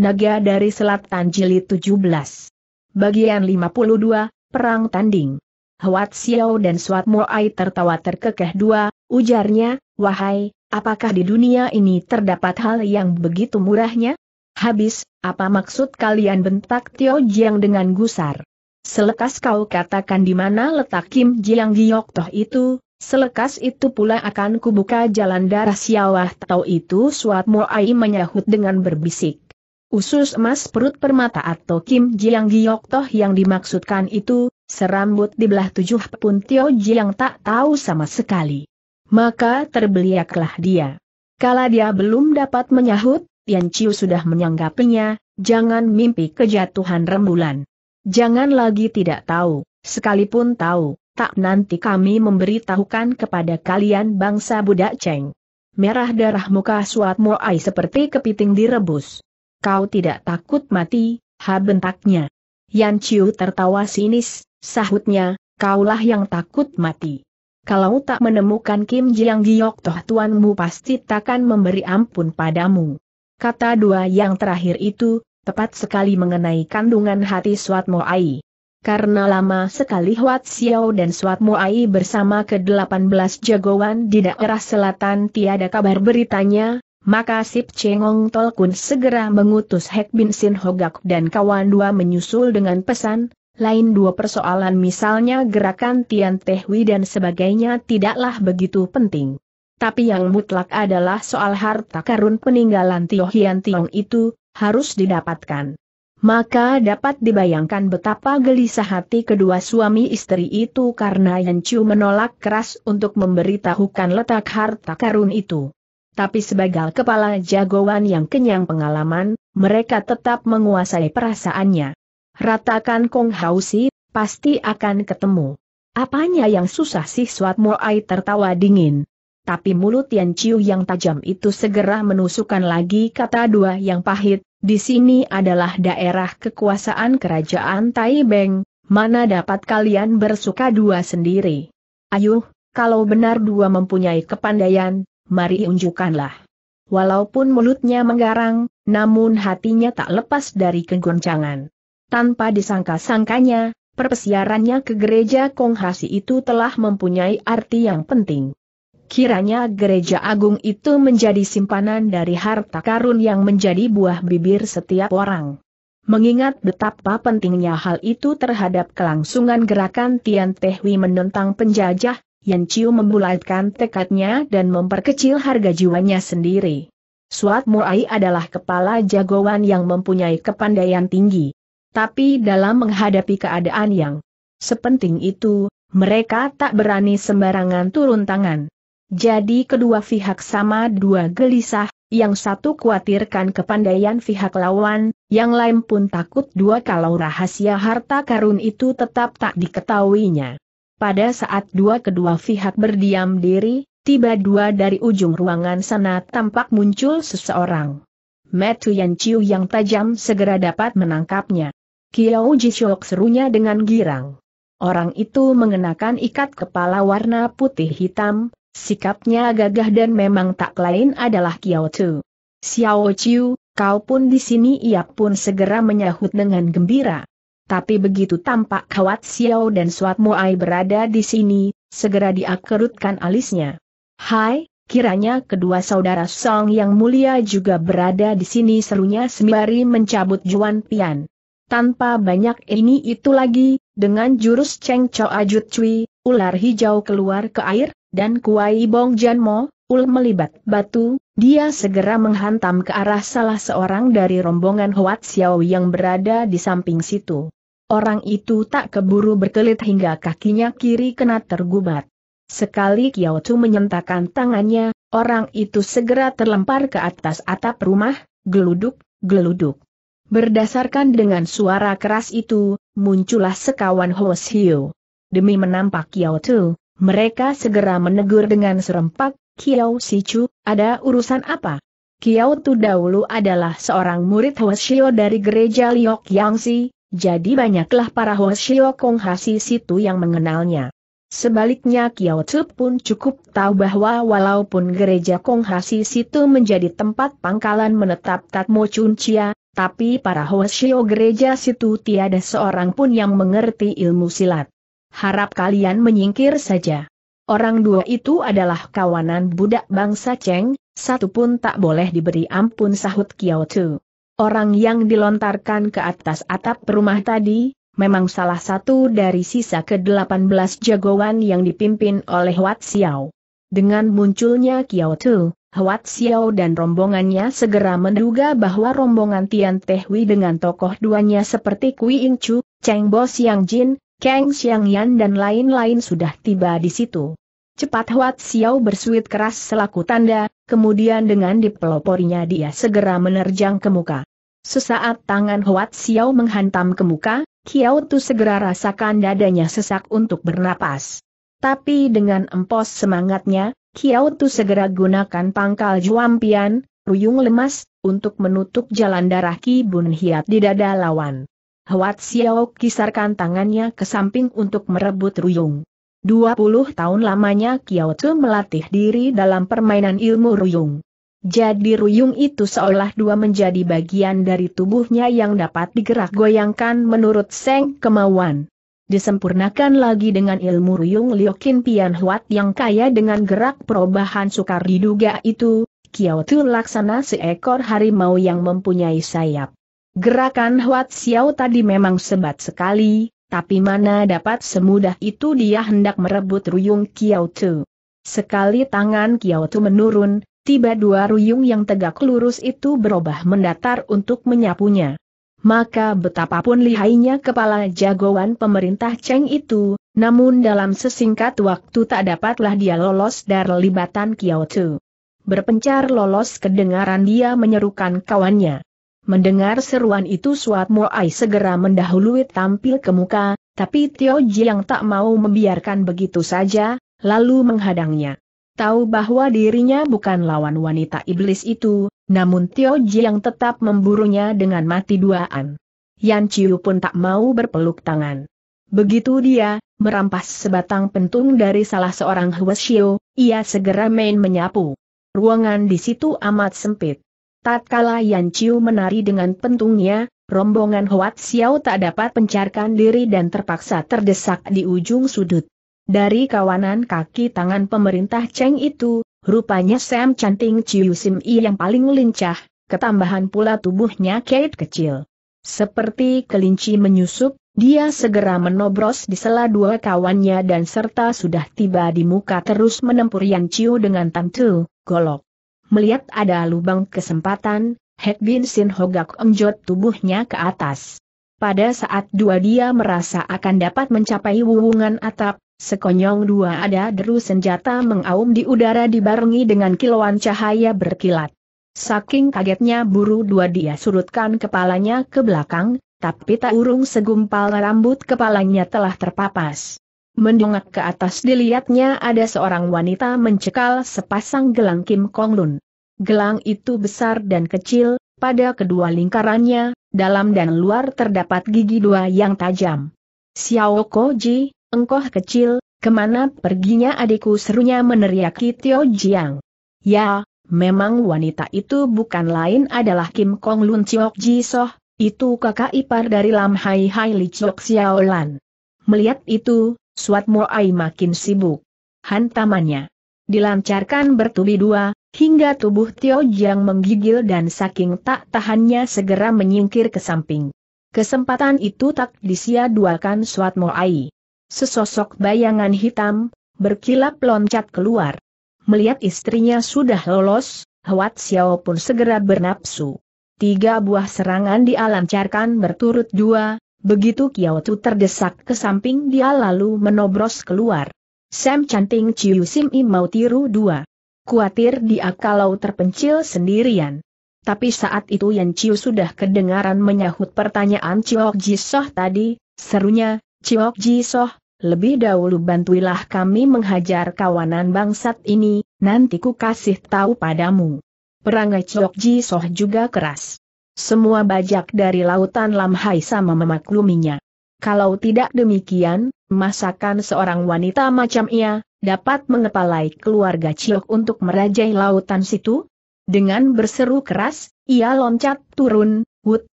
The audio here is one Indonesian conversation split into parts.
Naga dari Selatan Jilid 17. Bagian 52, Perang Tanding. Huat Xiao dan Suat Moai tertawa terkekeh dua, ujarnya, wahai, apakah di dunia ini terdapat hal yang begitu murahnya? Habis, apa maksud kalian bentak Tio Jiang dengan gusar? Selekas kau katakan di mana letak Kim Jiang Giok Toh itu, Selekas itu pula akan kubuka jalan darah siawah tahu itu Suat Moai menyahut dengan berbisik. Usus emas perut permata atau Kim Jiang Giok Toh yang dimaksudkan itu, serambut di belah tujuh pun Tio Jiang tak tahu sama sekali. Maka terbeliaklah dia. Kalau dia belum dapat menyahut, Yan Chiu sudah menyanggapinya, jangan mimpi kejatuhan rembulan. Jangan lagi tidak tahu, sekalipun tahu, tak nanti kami memberitahukan kepada kalian bangsa budak ceng. Merah darah muka Suat Moai seperti kepiting direbus kau tidak takut mati, ha bentaknya. Yan Chiu tertawa sinis, sahutnya, kaulah yang takut mati. Kalau tak menemukan Kim Jiang Giok toh tuanmu pasti takkan memberi ampun padamu. Kata dua yang terakhir itu, tepat sekali mengenai kandungan hati Suat Ai. Karena lama sekali Huat Xiao dan Suat Ai bersama ke-18 jagoan di daerah selatan tiada kabar beritanya, maka Sip Chengong Tolkun segera mengutus Hek Bin Sin Hogak dan kawan dua menyusul dengan pesan, lain dua persoalan misalnya gerakan Tian Tehwi dan sebagainya tidaklah begitu penting. Tapi yang mutlak adalah soal harta karun peninggalan Tio Hian Tiong itu, harus didapatkan. Maka dapat dibayangkan betapa gelisah hati kedua suami istri itu karena Yan Chu menolak keras untuk memberitahukan letak harta karun itu tapi sebagai kepala jagoan yang kenyang pengalaman, mereka tetap menguasai perasaannya. Ratakan Kong si, pasti akan ketemu. Apanya yang susah sih Suat Moai tertawa dingin. Tapi mulut Yan Chiu yang tajam itu segera menusukkan lagi kata dua yang pahit, di sini adalah daerah kekuasaan kerajaan Tai Beng, mana dapat kalian bersuka dua sendiri. Ayuh, kalau benar dua mempunyai kepandaian, mari unjukkanlah. Walaupun mulutnya menggarang, namun hatinya tak lepas dari kegoncangan. Tanpa disangka-sangkanya, perpesiarannya ke gereja Konghasi itu telah mempunyai arti yang penting. Kiranya gereja agung itu menjadi simpanan dari harta karun yang menjadi buah bibir setiap orang. Mengingat betapa pentingnya hal itu terhadap kelangsungan gerakan Tian Tehwi menentang penjajah, Yan Chiu membulatkan tekadnya dan memperkecil harga jiwanya sendiri. Suat Murai adalah kepala jagoan yang mempunyai kepandaian tinggi. Tapi dalam menghadapi keadaan yang sepenting itu, mereka tak berani sembarangan turun tangan. Jadi kedua pihak sama dua gelisah, yang satu khawatirkan kepandaian pihak lawan, yang lain pun takut dua kalau rahasia harta karun itu tetap tak diketahuinya. Pada saat dua kedua pihak berdiam diri, tiba dua dari ujung ruangan sana tampak muncul seseorang. Metu Yan Chiu yang tajam segera dapat menangkapnya. Kiao Jishok serunya dengan girang. Orang itu mengenakan ikat kepala warna putih hitam, sikapnya gagah dan memang tak lain adalah Kiao Tu. Xiao Chiu, kau pun di sini ia pun segera menyahut dengan gembira. Tapi begitu tampak Kawat Xiao dan Suat Moai berada di sini, segera dia kerutkan alisnya. Hai, kiranya kedua saudara Song yang mulia juga berada di sini serunya sembari mencabut Juan Pian. Tanpa banyak ini itu lagi, dengan jurus Cheng Chao Ajut Cui, ular hijau keluar ke air, dan Kuai Bong Mo, ul melibat batu, dia segera menghantam ke arah salah seorang dari rombongan Hoat Xiao yang berada di samping situ. Orang itu tak keburu berkelit hingga kakinya kiri kena tergubat. Sekali Kiao Chu menyentakan tangannya, orang itu segera terlempar ke atas atap rumah, geluduk, geluduk. Berdasarkan dengan suara keras itu, muncullah sekawan Hiu. Demi menampak Kiao Chu, mereka segera menegur dengan serempak, Kiao Si Chu, ada urusan apa? Kiao Tu dahulu adalah seorang murid Hiu dari gereja Liok Yangsi, jadi banyaklah para Hoshio Konghasi situ yang mengenalnya. Sebaliknya Kiao Tzu pun cukup tahu bahwa walaupun gereja Konghasi situ menjadi tempat pangkalan menetap Tatmo chia, tapi para Hoshio gereja situ tiada seorang pun yang mengerti ilmu silat. Harap kalian menyingkir saja. Orang dua itu adalah kawanan budak bangsa Cheng, satu pun tak boleh diberi ampun sahut Kiao Tzu. Orang yang dilontarkan ke atas atap rumah tadi, memang salah satu dari sisa ke-18 jagoan yang dipimpin oleh Wat Xiao. Dengan munculnya Kiao Tu, Wat Xiao dan rombongannya segera menduga bahwa rombongan Tian Tehui dengan tokoh duanya seperti Kui Ying Chu, Cheng Bo Xiang Jin, Kang Xiang Yan dan lain-lain sudah tiba di situ. Cepat Huat Xiao bersuit keras selaku tanda, kemudian dengan dipeloporinya dia segera menerjang ke muka. Sesaat tangan Huat Xiao menghantam ke muka, Kiao Tu segera rasakan dadanya sesak untuk bernapas. Tapi dengan empos semangatnya, Kiao Tu segera gunakan pangkal juampian, ruyung lemas, untuk menutup jalan darah Ki Bun Hiat di dada lawan. Huat Xiao kisarkan tangannya ke samping untuk merebut ruyung. 20 tahun lamanya Kiao Tu melatih diri dalam permainan ilmu ruyung. Jadi ruyung itu seolah dua menjadi bagian dari tubuhnya yang dapat digerak goyangkan menurut Seng kemauan. Disempurnakan lagi dengan ilmu ruyung Liokin Pian Huat yang kaya dengan gerak perubahan sukar diduga itu, Kiao Tu laksana seekor harimau yang mempunyai sayap. Gerakan Huat Xiao tadi memang sebat sekali, tapi mana dapat semudah itu dia hendak merebut ruyung Kiao Tu. Sekali tangan Kiao Tu menurun, tiba dua ruyung yang tegak lurus itu berubah mendatar untuk menyapunya. Maka betapapun lihainya kepala jagoan pemerintah Cheng itu, namun dalam sesingkat waktu tak dapatlah dia lolos dari libatan Kiao Chu. Berpencar lolos kedengaran dia menyerukan kawannya. Mendengar seruan itu Suat Moai segera mendahului tampil ke muka, tapi Tio Ji yang tak mau membiarkan begitu saja, lalu menghadangnya tahu bahwa dirinya bukan lawan wanita iblis itu, namun Tio yang tetap memburunya dengan mati duaan. Yan Chiu pun tak mau berpeluk tangan. Begitu dia, merampas sebatang pentung dari salah seorang Xiao, ia segera main menyapu. Ruangan di situ amat sempit. Tatkala Yan Chiu menari dengan pentungnya, rombongan Huat Xiao tak dapat pencarkan diri dan terpaksa terdesak di ujung sudut. Dari kawanan kaki tangan pemerintah Cheng itu, rupanya Sam canting Chiu Sim I yang paling lincah, ketambahan pula tubuhnya kait kecil. Seperti kelinci menyusup, dia segera menobros di sela dua kawannya dan serta sudah tiba di muka terus menempur Yan Chiu dengan tentu, golok. Melihat ada lubang kesempatan, Hek Bin Sin Hogak enjot tubuhnya ke atas. Pada saat dua dia merasa akan dapat mencapai wuwungan atap, Sekonyong dua ada deru senjata mengaum di udara dibarengi dengan kilauan cahaya berkilat. Saking kagetnya buru dua dia surutkan kepalanya ke belakang, tapi tak urung segumpal rambut kepalanya telah terpapas. Mendongak ke atas dilihatnya ada seorang wanita mencekal sepasang gelang Kim Kong Lun. Gelang itu besar dan kecil, pada kedua lingkarannya, dalam dan luar terdapat gigi dua yang tajam. Xiao Koji, engkoh kecil, kemana perginya adikku serunya meneriaki Tio Jiang. Ya, memang wanita itu bukan lain adalah Kim Kong Lun Chiok Ji Soh, itu kakak ipar dari Lam Hai Hai Li Chiok Xiaolan. Melihat itu, Suat Ai makin sibuk. Hantamannya dilancarkan bertubi dua, hingga tubuh Tio Jiang menggigil dan saking tak tahannya segera menyingkir ke samping. Kesempatan itu tak disia-duakan Suat Ai. Sesosok bayangan hitam, berkilap loncat keluar. Melihat istrinya sudah lolos, Huat Xiao pun segera bernapsu. Tiga buah serangan dialancarkan berturut dua, begitu Kiao Tu terdesak ke samping dia lalu menobros keluar. Sam canting Ciu Sim Im mau tiru dua. Kuatir dia kalau terpencil sendirian. Tapi saat itu Yan Ciu sudah kedengaran menyahut pertanyaan Ciok Jisoh tadi, serunya, Ciok Jisoh, lebih dahulu bantuilah kami menghajar kawanan bangsat ini, nanti ku kasih tahu padamu. Perangai Ciok Jisoh juga keras. Semua bajak dari lautan Lamhai sama memakluminya. Kalau tidak demikian, masakan seorang wanita macam ia, dapat mengepalai keluarga Ciok untuk merajai lautan situ? Dengan berseru keras, ia loncat turun, wut,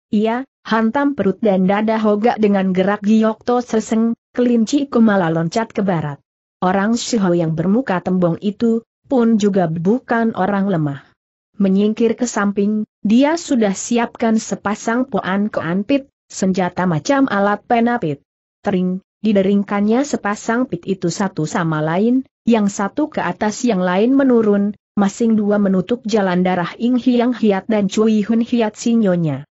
ia, hantam perut dan dada Hoga dengan gerak giokto seseng, kelinci kumala loncat ke barat. Orang Shiho yang bermuka tembong itu, pun juga bukan orang lemah. Menyingkir ke samping, dia sudah siapkan sepasang poan keanpit, senjata macam alat penapit. Tering, dideringkannya sepasang pit itu satu sama lain, yang satu ke atas yang lain menurun, masing dua menutup jalan darah Ing Hiang Hiat dan Cui Hun Hiat Sinyonya.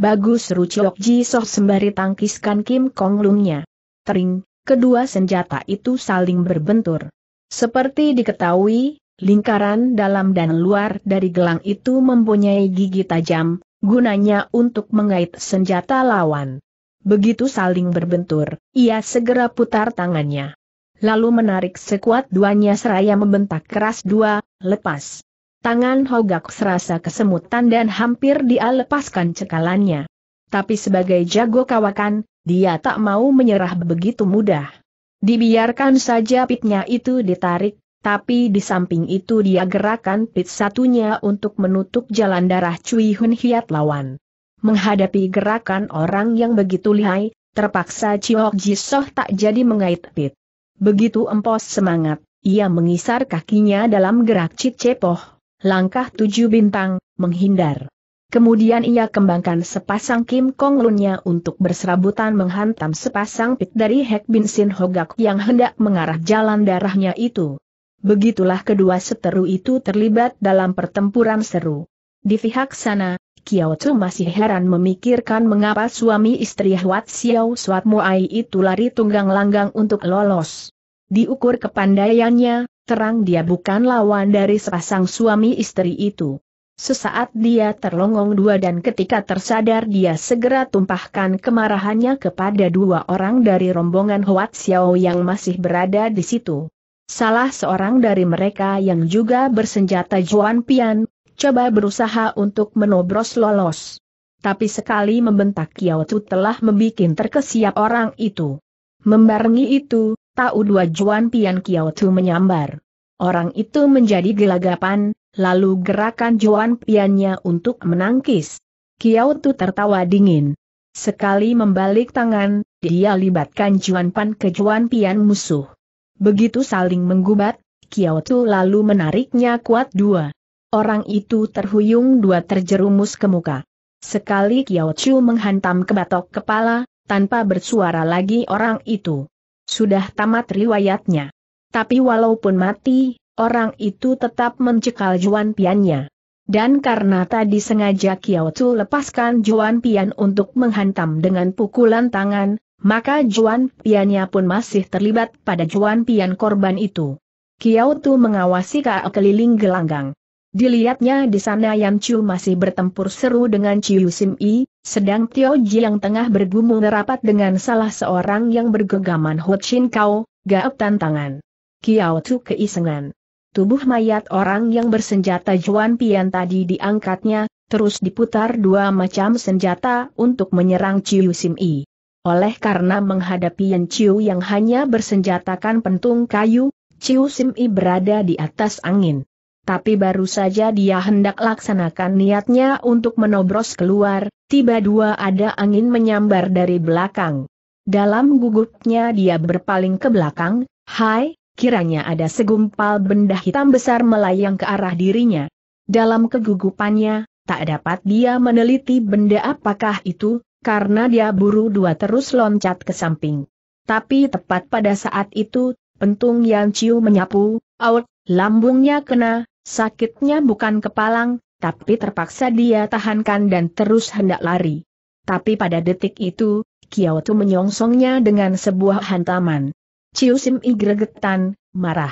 Bagus seru Chok Ji Soh sembari tangkiskan Kim Kong Lungnya. Tering, kedua senjata itu saling berbentur. Seperti diketahui, lingkaran dalam dan luar dari gelang itu mempunyai gigi tajam, gunanya untuk mengait senjata lawan. Begitu saling berbentur, ia segera putar tangannya lalu menarik sekuat duanya seraya membentak keras dua, lepas. Tangan Hogak serasa kesemutan dan hampir dia lepaskan cekalannya. Tapi sebagai jago kawakan, dia tak mau menyerah begitu mudah. Dibiarkan saja pitnya itu ditarik, tapi di samping itu dia gerakan pit satunya untuk menutup jalan darah Cui Hun Hiat lawan. Menghadapi gerakan orang yang begitu lihai, terpaksa Chiok Jisoh tak jadi mengait pit. Begitu empos semangat, ia mengisar kakinya dalam gerak cicepoh langkah tujuh bintang, menghindar. Kemudian ia kembangkan sepasang Kim Kong Lunnya untuk berserabutan menghantam sepasang pit dari Hek Bin Sin Hogak yang hendak mengarah jalan darahnya itu. Begitulah kedua seteru itu terlibat dalam pertempuran seru. Di pihak sana, Chu masih heran memikirkan mengapa suami istri Huat Xiao Suat Muai itu lari tunggang langgang untuk lolos. Diukur kepandaiannya, terang dia bukan lawan dari sepasang suami istri itu. Sesaat dia terlongong dua dan ketika tersadar dia segera tumpahkan kemarahannya kepada dua orang dari rombongan Huat Xiao yang masih berada di situ. Salah seorang dari mereka yang juga bersenjata Juan Pian, coba berusaha untuk menobros lolos. Tapi sekali membentak Kiao Tu telah membuat terkesiap orang itu. Membarengi itu, Tau dua Juan Pian Kiao Tu menyambar. Orang itu menjadi gelagapan, lalu gerakan Juan Piannya untuk menangkis. Kiao Tu tertawa dingin. Sekali membalik tangan, dia libatkan Juan Pan ke Juan Pian musuh. Begitu saling menggubat, Kiao Tu lalu menariknya kuat dua. Orang itu terhuyung dua terjerumus ke muka. Sekali Kiao Chu menghantam ke batok kepala, tanpa bersuara lagi orang itu. Sudah tamat riwayatnya. Tapi walaupun mati, orang itu tetap mencekal Juan Piannya. Dan karena tadi sengaja Kiao Tzu lepaskan Juan Pian untuk menghantam dengan pukulan tangan, maka Juan Piannya pun masih terlibat pada Juan Pian korban itu. Kiao Tzu mengawasi Kao keliling gelanggang. Dilihatnya di sana Yan Chu masih bertempur seru dengan Chiu Sim I, sedang Tio Ji yang tengah bergumul rapat dengan salah seorang yang bergegaman Ho Chin Kao, gaap tantangan. Kiao Tu keisengan. Tubuh mayat orang yang bersenjata Juan Pian tadi diangkatnya, terus diputar dua macam senjata untuk menyerang Chiu Sim I. Oleh karena menghadapi Yan Chiu yang hanya bersenjatakan pentung kayu, Chiu Sim I berada di atas angin tapi baru saja dia hendak laksanakan niatnya untuk menobros keluar, tiba dua ada angin menyambar dari belakang. Dalam gugupnya dia berpaling ke belakang, hai, kiranya ada segumpal benda hitam besar melayang ke arah dirinya. Dalam kegugupannya, tak dapat dia meneliti benda apakah itu, karena dia buru dua terus loncat ke samping. Tapi tepat pada saat itu, pentung yang ciu menyapu, out, lambungnya kena, Sakitnya bukan kepalang, tapi terpaksa dia tahankan dan terus hendak lari. Tapi pada detik itu, Tu menyongsongnya dengan sebuah hantaman. Ciusim I gregetan, marah.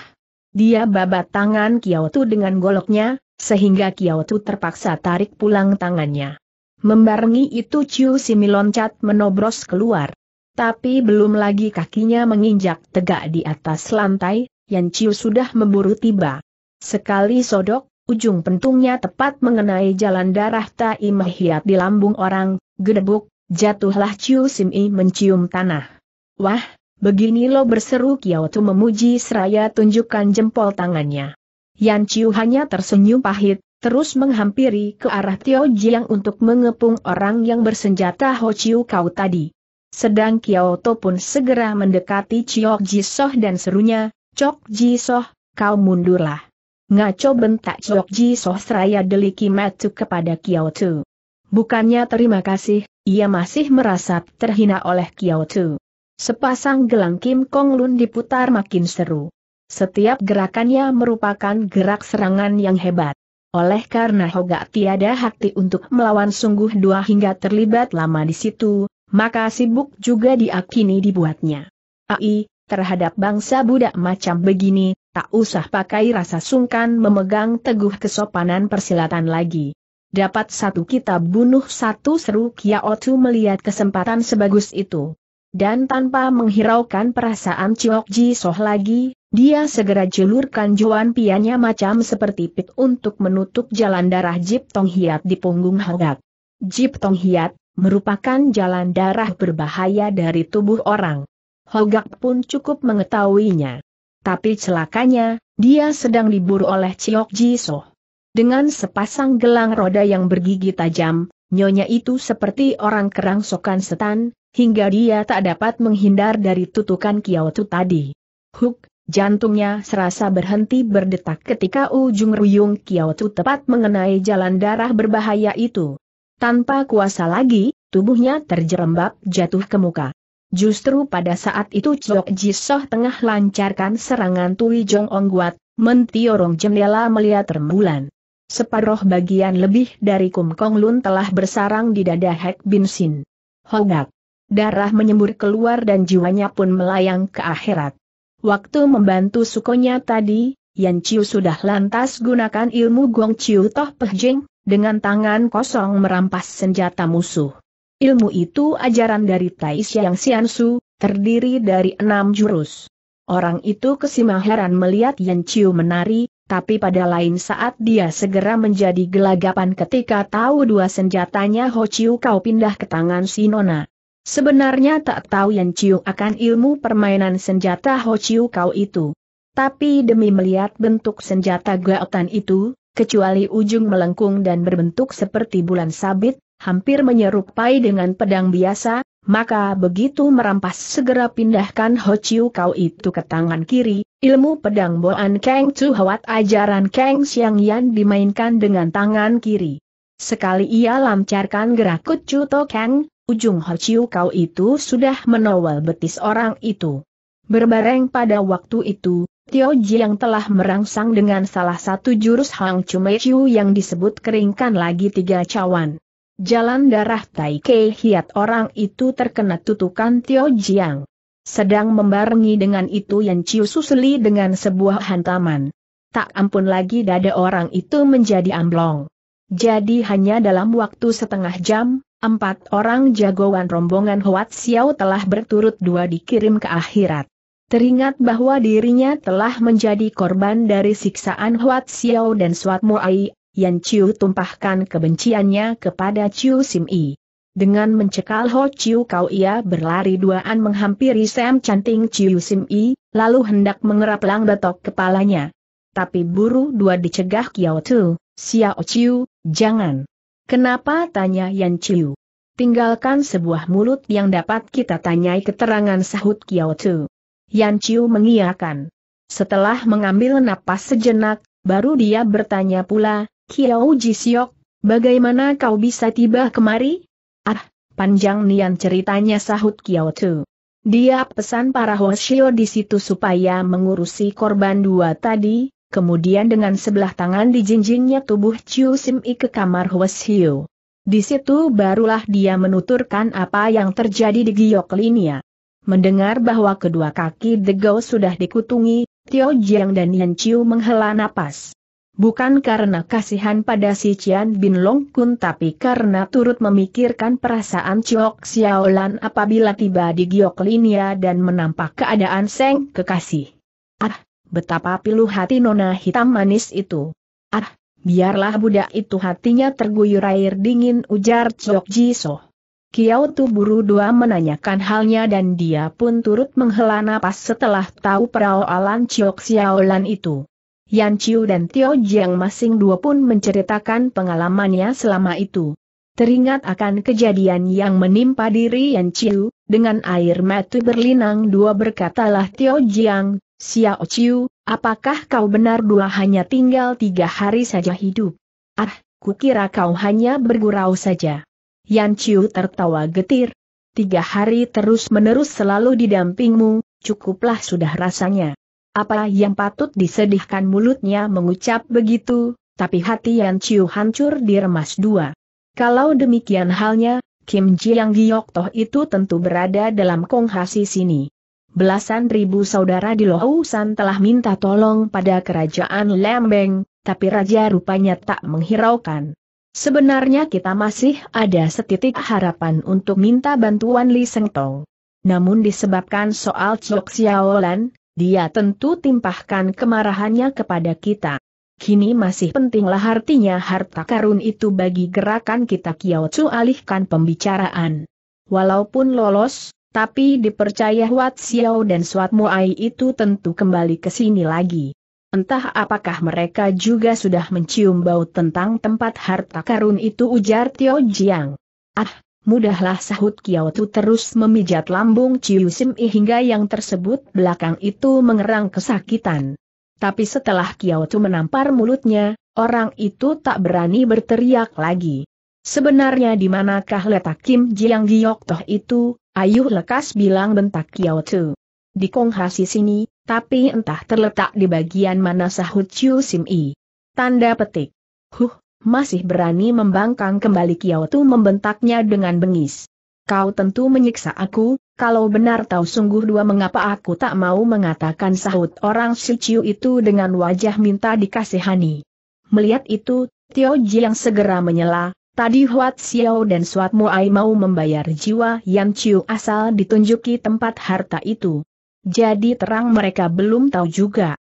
Dia babat tangan Tu dengan goloknya, sehingga Tu terpaksa tarik pulang tangannya. Membarengi itu Ciu Simi loncat menobros keluar. Tapi belum lagi kakinya menginjak tegak di atas lantai, yang Ciu sudah memburu tiba. Sekali sodok, ujung pentungnya tepat mengenai jalan darah Tai Mahiat di lambung orang, gedebuk, jatuhlah Ciu Sim'i mencium tanah. Wah, begini lo berseru Kiao Tu memuji seraya tunjukkan jempol tangannya. Yan Ciu hanya tersenyum pahit, terus menghampiri ke arah Tio Jiang untuk mengepung orang yang bersenjata Ho Ciu Kau tadi. Sedang Kyoto pun segera mendekati Ji Soh dan serunya, Cok Ji Soh, kau mundurlah. Ngaco bentak Jok Ji Soh seraya deliki matu kepada Kiao Tu. Bukannya terima kasih, ia masih merasa terhina oleh Kiao Tu. Sepasang gelang Kim Kong Lun diputar makin seru. Setiap gerakannya merupakan gerak serangan yang hebat. Oleh karena Hoga tiada hati untuk melawan sungguh dua hingga terlibat lama di situ, maka sibuk juga diakini dibuatnya. AI, terhadap bangsa budak macam begini, tak usah pakai rasa sungkan memegang teguh kesopanan persilatan lagi. Dapat satu kita bunuh satu seru Kiaotu melihat kesempatan sebagus itu. Dan tanpa menghiraukan perasaan Chiok Ji Soh lagi, dia segera julurkan juan pianya macam seperti pit untuk menutup jalan darah Jip Tong Hiat di punggung Hogak. Jip Tong Hiat, merupakan jalan darah berbahaya dari tubuh orang. Hogak pun cukup mengetahuinya. Tapi celakanya, dia sedang diburu oleh Ciok Jiso. Dengan sepasang gelang roda yang bergigi tajam, nyonya itu seperti orang kerang kerangsokan setan, hingga dia tak dapat menghindar dari tutukan Kiaotu tadi. Huk, jantungnya serasa berhenti berdetak ketika ujung ruyung Kiaotu tepat mengenai jalan darah berbahaya itu. Tanpa kuasa lagi, tubuhnya terjerembab jatuh ke muka. Justru pada saat itu Chok Jisoh tengah lancarkan serangan Tui Jong Ong Guat, mentiorong jendela melihat rembulan. Separuh bagian lebih dari Kum Kong Lun telah bersarang di dada Hek Bin Sin. Hogak. Darah menyembur keluar dan jiwanya pun melayang ke akhirat. Waktu membantu sukonya tadi, Yan Chiu sudah lantas gunakan ilmu Gong Chiu Toh Peh Jing, dengan tangan kosong merampas senjata musuh. Ilmu itu ajaran dari Tai Xiang Xiansu, terdiri dari enam jurus. Orang itu kesimaharan melihat Yan Chiu menari, tapi pada lain saat dia segera menjadi gelagapan ketika tahu dua senjatanya Ho Chiu Kau pindah ke tangan Sinona. Sebenarnya tak tahu Yan Chiu akan ilmu permainan senjata Ho Chiu Kau itu. Tapi demi melihat bentuk senjata gaotan itu, kecuali ujung melengkung dan berbentuk seperti bulan sabit, hampir menyerupai dengan pedang biasa, maka begitu merampas segera pindahkan Ho Chiu Kau itu ke tangan kiri, ilmu pedang Boan Kang Chu Hawat ajaran Kang Xiang Yan dimainkan dengan tangan kiri. Sekali ia lancarkan gerak Kut To Kang, ujung Ho Chiu Kau itu sudah menowel betis orang itu. Berbareng pada waktu itu, Tio yang telah merangsang dengan salah satu jurus Hang Mei Chiu yang disebut keringkan lagi tiga cawan. Jalan darah Tai Kei Hiat orang itu terkena tutukan Tio Jiang. Sedang membarengi dengan itu Yan Chiu susli dengan sebuah hantaman. Tak ampun lagi dada orang itu menjadi amblong. Jadi hanya dalam waktu setengah jam, empat orang jagoan rombongan Huat Xiao telah berturut dua dikirim ke akhirat. Teringat bahwa dirinya telah menjadi korban dari siksaan Huat Xiao dan Suat Muai, Yan Chiu tumpahkan kebenciannya kepada Chiu Sim Yi. Dengan mencekal Ho Chiu Kau ia berlari duaan menghampiri Sam Canting Chiu Sim Yi, lalu hendak mengerap lang betok kepalanya. Tapi buru dua dicegah Kiao Tu, Xiao Chiu, jangan. Kenapa tanya Yan Chiu? Tinggalkan sebuah mulut yang dapat kita tanyai keterangan sahut Kiao Tu. Yan Chiu mengiakan. Setelah mengambil napas sejenak, baru dia bertanya pula, Kiau Jisiok, bagaimana kau bisa tiba kemari? Ah, panjang nian ceritanya sahut Kiau Tu. Dia pesan para Hoshio di situ supaya mengurusi korban dua tadi, kemudian dengan sebelah tangan dijinjingnya tubuh Chiu Simi ke kamar Hoshio. Di situ barulah dia menuturkan apa yang terjadi di Giok Linia. Mendengar bahwa kedua kaki Degau sudah dikutungi, Tio Jiang dan Yan Chiu menghela napas. Bukan karena kasihan pada si Cian Bin Long Kun tapi karena turut memikirkan perasaan Chok Xiaolan apabila tiba di Giok Linia dan menampak keadaan Seng kekasih. Ah, betapa pilu hati nona hitam manis itu. Ah, biarlah budak itu hatinya terguyur air dingin ujar Ji So. Kiao Tu Buru Dua menanyakan halnya dan dia pun turut menghela napas setelah tahu perawalan Chok Xiaolan itu. Yan Chiu dan Tio Jiang masing dua pun menceritakan pengalamannya selama itu. Teringat akan kejadian yang menimpa diri Yan Chiu, dengan air mata berlinang dua berkatalah Tio Jiang, Xiao Chiu, apakah kau benar dua hanya tinggal tiga hari saja hidup? Ah, kukira kau hanya bergurau saja. Yan Chiu tertawa getir. Tiga hari terus-menerus selalu didampingmu, cukuplah sudah rasanya. Apa yang patut disedihkan mulutnya mengucap begitu, tapi hati Yan Chiu hancur diremas dua. Kalau demikian halnya, Kim yang Giok Toh itu tentu berada dalam konghasi sini. Belasan ribu saudara di Lohusan telah minta tolong pada kerajaan Lembeng, tapi raja rupanya tak menghiraukan. Sebenarnya kita masih ada setitik harapan untuk minta bantuan Li Seng Tong. Namun disebabkan soal Chok Xiaolan, dia tentu timpahkan kemarahannya kepada kita. Kini masih pentinglah artinya harta karun itu bagi gerakan kita cu alihkan pembicaraan. Walaupun lolos, tapi dipercaya Wat Xiao dan Suat Muai itu tentu kembali ke sini lagi. Entah apakah mereka juga sudah mencium bau tentang tempat harta karun itu ujar Tio Jiang. Ah, Mudahlah sahut Kiautu terus memijat lambung Ciu Sim I hingga yang tersebut belakang itu mengerang kesakitan. Tapi setelah Kiautu menampar mulutnya, orang itu tak berani berteriak lagi. Sebenarnya di manakah letak Kim Jiang Giok Toh itu, ayuh lekas bilang bentak Kiautu. Di Konghasi sini, tapi entah terletak di bagian mana sahut Ciu Sim I. Tanda petik. Huh, masih berani membangkang kembali tu membentaknya dengan bengis. Kau tentu menyiksa aku, kalau benar tahu sungguh dua mengapa aku tak mau mengatakan sahut orang Chiu itu dengan wajah minta dikasihani. Melihat itu, Tio yang segera menyela, tadi Huat Xiao dan Suat Muai mau membayar jiwa yang Chiu asal ditunjuki tempat harta itu. Jadi terang mereka belum tahu juga.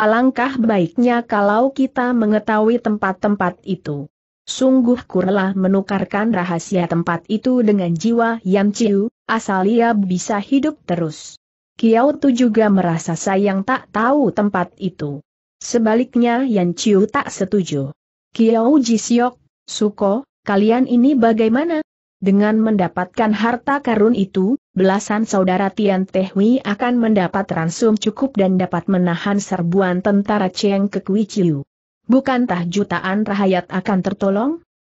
Alangkah baiknya kalau kita mengetahui tempat-tempat itu. Sungguh kurlah menukarkan rahasia tempat itu dengan jiwa Yam Chiu, asal ia bisa hidup terus. Kiao Tu juga merasa sayang tak tahu tempat itu. Sebaliknya Yan Chiu tak setuju. Kiao Jisiok, Suko, kalian ini bagaimana? Dengan mendapatkan harta karun itu, belasan saudara Tian Tehui akan mendapat ransum cukup dan dapat menahan serbuan tentara Cheng ke Kui Chiu. Bukankah jutaan rakyat akan tertolong?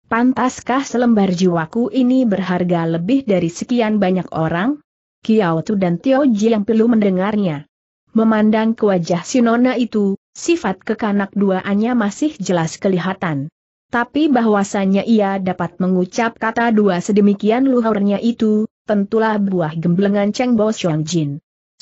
Pantaskah selembar jiwaku ini berharga lebih dari sekian banyak orang? Kiao Tu dan Tio Ji yang perlu mendengarnya. Memandang ke wajah Sinona itu, sifat kekanak duaannya masih jelas kelihatan tapi bahwasanya ia dapat mengucap kata dua sedemikian luhurnya itu, tentulah buah gemblengan Cheng Bo Xiong Jin.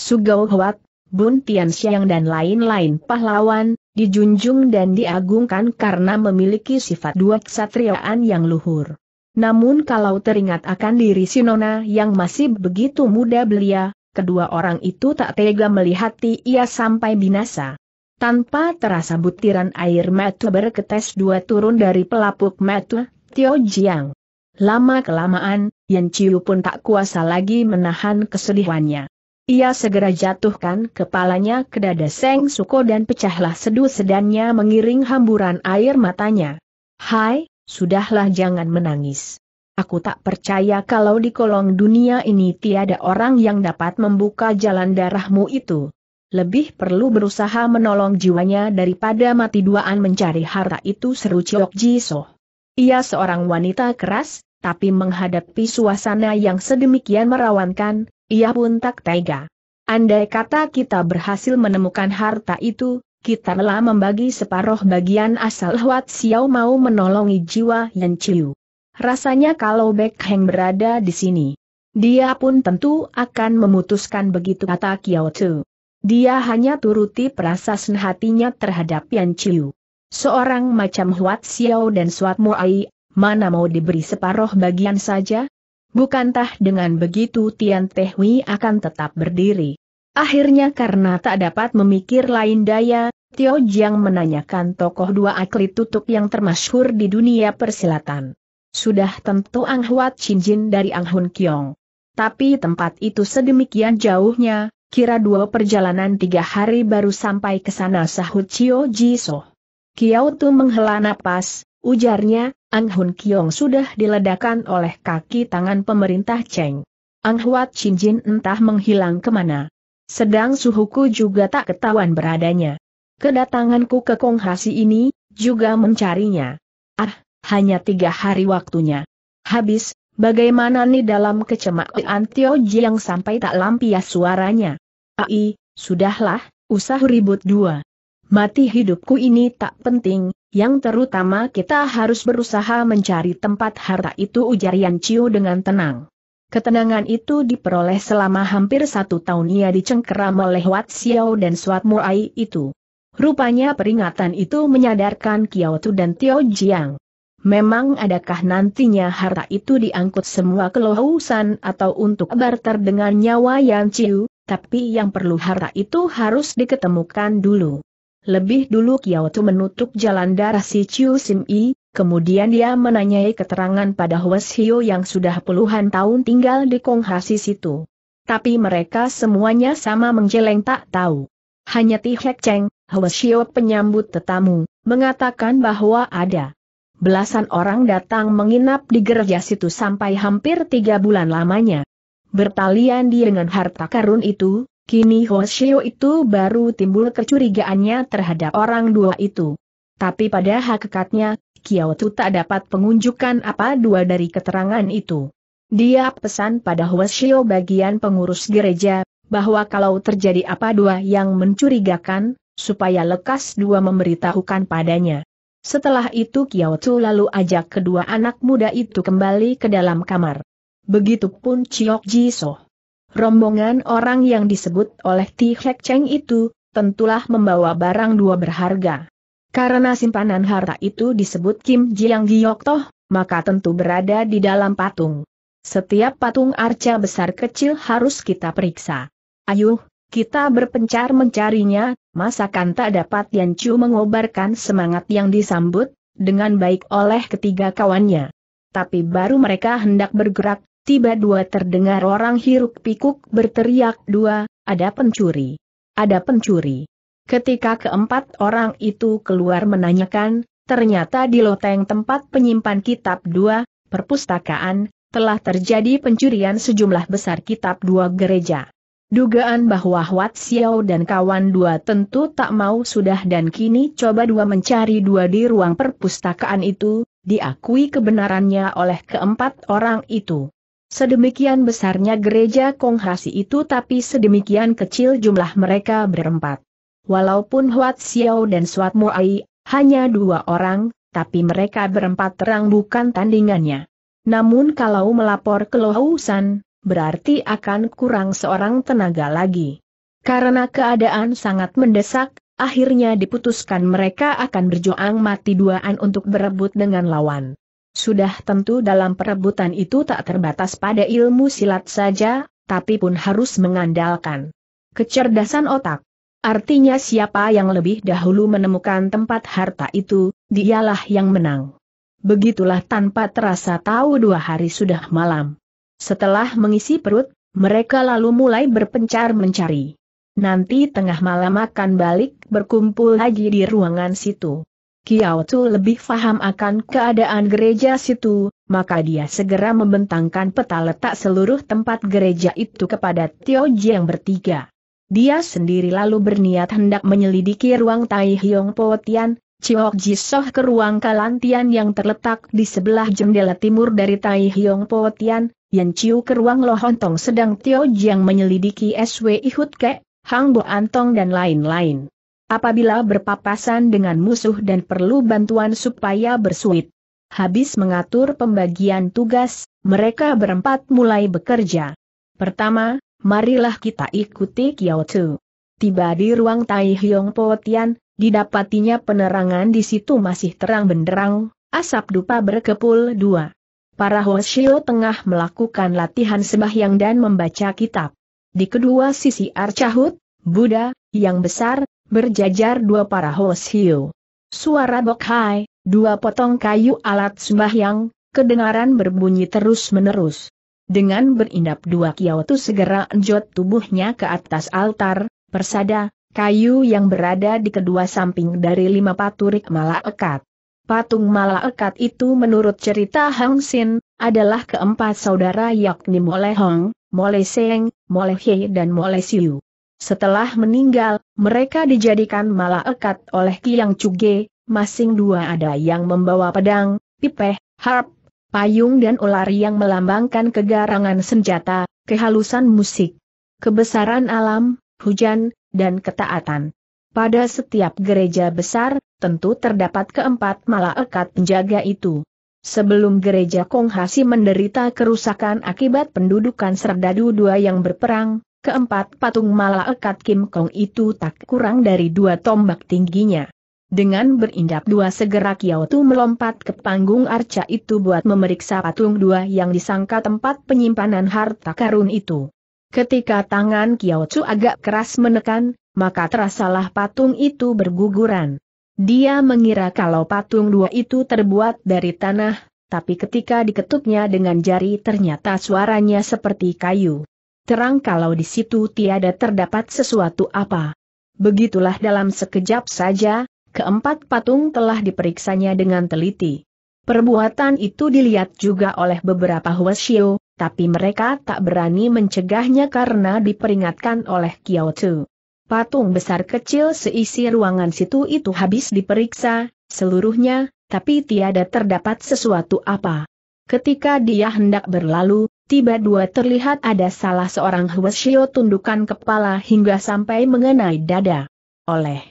Sugou Huat, Bun Tian Xiang dan lain-lain pahlawan, dijunjung dan diagungkan karena memiliki sifat dua kesatriaan yang luhur. Namun kalau teringat akan diri Sinona yang masih begitu muda belia, kedua orang itu tak tega melihati ia sampai binasa. Tanpa terasa butiran air mata berketes dua turun dari pelapuk mata, Tio Jiang. Lama-kelamaan, Yan Chiu pun tak kuasa lagi menahan kesedihannya. Ia segera jatuhkan kepalanya ke dada Seng Suko dan pecahlah sedu sedannya mengiring hamburan air matanya. Hai, sudahlah jangan menangis. Aku tak percaya kalau di kolong dunia ini tiada orang yang dapat membuka jalan darahmu itu. Lebih perlu berusaha menolong jiwanya daripada mati duaan mencari harta itu seru Ji So. Ia seorang wanita keras, tapi menghadapi suasana yang sedemikian merawankan, ia pun tak tega. Andai kata kita berhasil menemukan harta itu, kita telah membagi separuh bagian asal Huat Xiao mau menolongi jiwa Yan Chiu. Rasanya kalau Bek Heng berada di sini. Dia pun tentu akan memutuskan begitu kata Kiao Tu. Dia hanya turuti perasaan hatinya terhadap Yan Chiu. Seorang macam Huat Xiao dan Suat Muai, mana mau diberi separoh bagian saja? Bukankah dengan begitu Tian Tehui akan tetap berdiri? Akhirnya karena tak dapat memikir lain daya, Tio Jiang menanyakan tokoh dua atlet tutup yang termasyhur di dunia persilatan. Sudah tentu Ang Huat Chin Jin dari Ang Hun Kiong. Tapi tempat itu sedemikian jauhnya, Kira dua perjalanan tiga hari baru sampai ke sana sahut Chio Jiso. Kiao Tu menghela napas, ujarnya, Ang Hun Kiong sudah diledakan oleh kaki tangan pemerintah Cheng. Ang Huat Chin Jin entah menghilang kemana. Sedang suhuku juga tak ketahuan beradanya. Kedatanganku ke Kong Hasi ini, juga mencarinya. Ah, hanya tiga hari waktunya. Habis, Bagaimana nih dalam kecemaan Tio Jiang sampai tak lampias suaranya? Ai, sudahlah, usah ribut dua. Mati hidupku ini tak penting, yang terutama kita harus berusaha mencari tempat harta itu ujar Yan Chiu dengan tenang. Ketenangan itu diperoleh selama hampir satu tahun ia dicengkeram oleh Wat Xiao dan Suat Murai itu. Rupanya peringatan itu menyadarkan Kiao Tu dan Tio Jiang. Memang adakah nantinya harta itu diangkut semua ke Lohusan atau untuk barter dengan nyawa Yan Chiu, tapi yang perlu harta itu harus diketemukan dulu. Lebih dulu Kiao Tu menutup jalan darah si Chiu Sim I, kemudian dia menanyai keterangan pada Wes Hio yang sudah puluhan tahun tinggal di Kong Hasi situ. Tapi mereka semuanya sama menjeleng tak tahu. Hanya Ti Hek Cheng, Hwes Hio penyambut tetamu, mengatakan bahwa ada belasan orang datang menginap di gereja situ sampai hampir tiga bulan lamanya. Bertalian dia dengan harta karun itu, kini Hoshio itu baru timbul kecurigaannya terhadap orang dua itu. Tapi pada hakikatnya, Kyoto tak dapat pengunjukan apa dua dari keterangan itu. Dia pesan pada Hoshio bagian pengurus gereja, bahwa kalau terjadi apa dua yang mencurigakan, supaya lekas dua memberitahukan padanya. Setelah itu Kiao Tzu lalu ajak kedua anak muda itu kembali ke dalam kamar. Begitupun Chiok Jiso. Rombongan orang yang disebut oleh Ti Hek Cheng itu, tentulah membawa barang dua berharga. Karena simpanan harta itu disebut Kim Jiang Giok Toh, maka tentu berada di dalam patung. Setiap patung arca besar kecil harus kita periksa. Ayuh, kita berpencar mencarinya, masakan tak dapat Yan Chu mengobarkan semangat yang disambut, dengan baik oleh ketiga kawannya. Tapi baru mereka hendak bergerak, tiba dua terdengar orang hiruk pikuk berteriak dua, ada pencuri. Ada pencuri. Ketika keempat orang itu keluar menanyakan, ternyata di loteng tempat penyimpan kitab dua, perpustakaan, telah terjadi pencurian sejumlah besar kitab dua gereja. Dugaan bahwa Huat Xiao dan kawan dua tentu tak mau sudah dan kini coba dua mencari dua di ruang perpustakaan itu, diakui kebenarannya oleh keempat orang itu. Sedemikian besarnya gereja Konghasi itu tapi sedemikian kecil jumlah mereka berempat. Walaupun Huat Xiao dan Suat Muai hanya dua orang, tapi mereka berempat terang bukan tandingannya. Namun kalau melapor ke Lohusan, berarti akan kurang seorang tenaga lagi. Karena keadaan sangat mendesak, akhirnya diputuskan mereka akan berjuang mati duaan untuk berebut dengan lawan. Sudah tentu dalam perebutan itu tak terbatas pada ilmu silat saja, tapi pun harus mengandalkan kecerdasan otak. Artinya siapa yang lebih dahulu menemukan tempat harta itu, dialah yang menang. Begitulah tanpa terasa tahu dua hari sudah malam. Setelah mengisi perut, mereka lalu mulai berpencar mencari. Nanti tengah malam akan balik berkumpul lagi di ruangan situ. Kiao Tu lebih faham akan keadaan gereja situ, maka dia segera membentangkan peta letak seluruh tempat gereja itu kepada Tio Jiang bertiga. Dia sendiri lalu berniat hendak menyelidiki ruang Tai Hiong Po Tian, Chiok Jisoh ke ruang Kalantian yang terletak di sebelah jendela timur dari Tai Hiong Po Tian, Yan Chiu ke ruang Lohontong sedang Tio Jiang menyelidiki SW Ihut Ke, Hang Bo Antong dan lain-lain. Apabila berpapasan dengan musuh dan perlu bantuan supaya bersuit. Habis mengatur pembagian tugas, mereka berempat mulai bekerja. Pertama, marilah kita ikuti Kiao Tu. Tiba di ruang Tai Hiong Po Tian, didapatinya penerangan di situ masih terang benderang, asap dupa berkepul dua para Hoshio tengah melakukan latihan sembahyang dan membaca kitab. Di kedua sisi Arcahut, Buddha, yang besar, berjajar dua para Hoshio. Suara Bokhai, dua potong kayu alat sembahyang, kedengaran berbunyi terus-menerus. Dengan berindap dua kiawatu segera enjot tubuhnya ke atas altar, persada, kayu yang berada di kedua samping dari lima paturik malah ekat. Patung malaikat itu menurut cerita Hang Sin, adalah keempat saudara yakni Mole Hong, Mole Seng, Mole He dan Mole Siu. Setelah meninggal, mereka dijadikan malaikat oleh Kiang Cuge, masing dua ada yang membawa pedang, pipeh, harp, payung dan ular yang melambangkan kegarangan senjata, kehalusan musik, kebesaran alam, hujan, dan ketaatan. Pada setiap gereja besar, tentu terdapat keempat malaikat penjaga itu. Sebelum gereja Konghasi menderita kerusakan akibat pendudukan serdadu dua yang berperang, keempat patung malaikat Kim Kong itu tak kurang dari dua tombak tingginya. Dengan berindap dua segera Kyoto melompat ke panggung arca itu buat memeriksa patung dua yang disangka tempat penyimpanan harta karun itu. Ketika tangan Kyoto agak keras menekan, maka terasalah patung itu berguguran. Dia mengira kalau patung dua itu terbuat dari tanah, tapi ketika diketuknya dengan jari ternyata suaranya seperti kayu. Terang kalau di situ tiada terdapat sesuatu apa. Begitulah dalam sekejap saja, keempat patung telah diperiksanya dengan teliti. Perbuatan itu dilihat juga oleh beberapa Huasio, tapi mereka tak berani mencegahnya karena diperingatkan oleh Kyoto. Patung besar kecil seisi ruangan situ itu habis diperiksa, seluruhnya, tapi tiada terdapat sesuatu apa. Ketika dia hendak berlalu, tiba dua terlihat ada salah seorang Hwasyo tundukan kepala hingga sampai mengenai dada. Oleh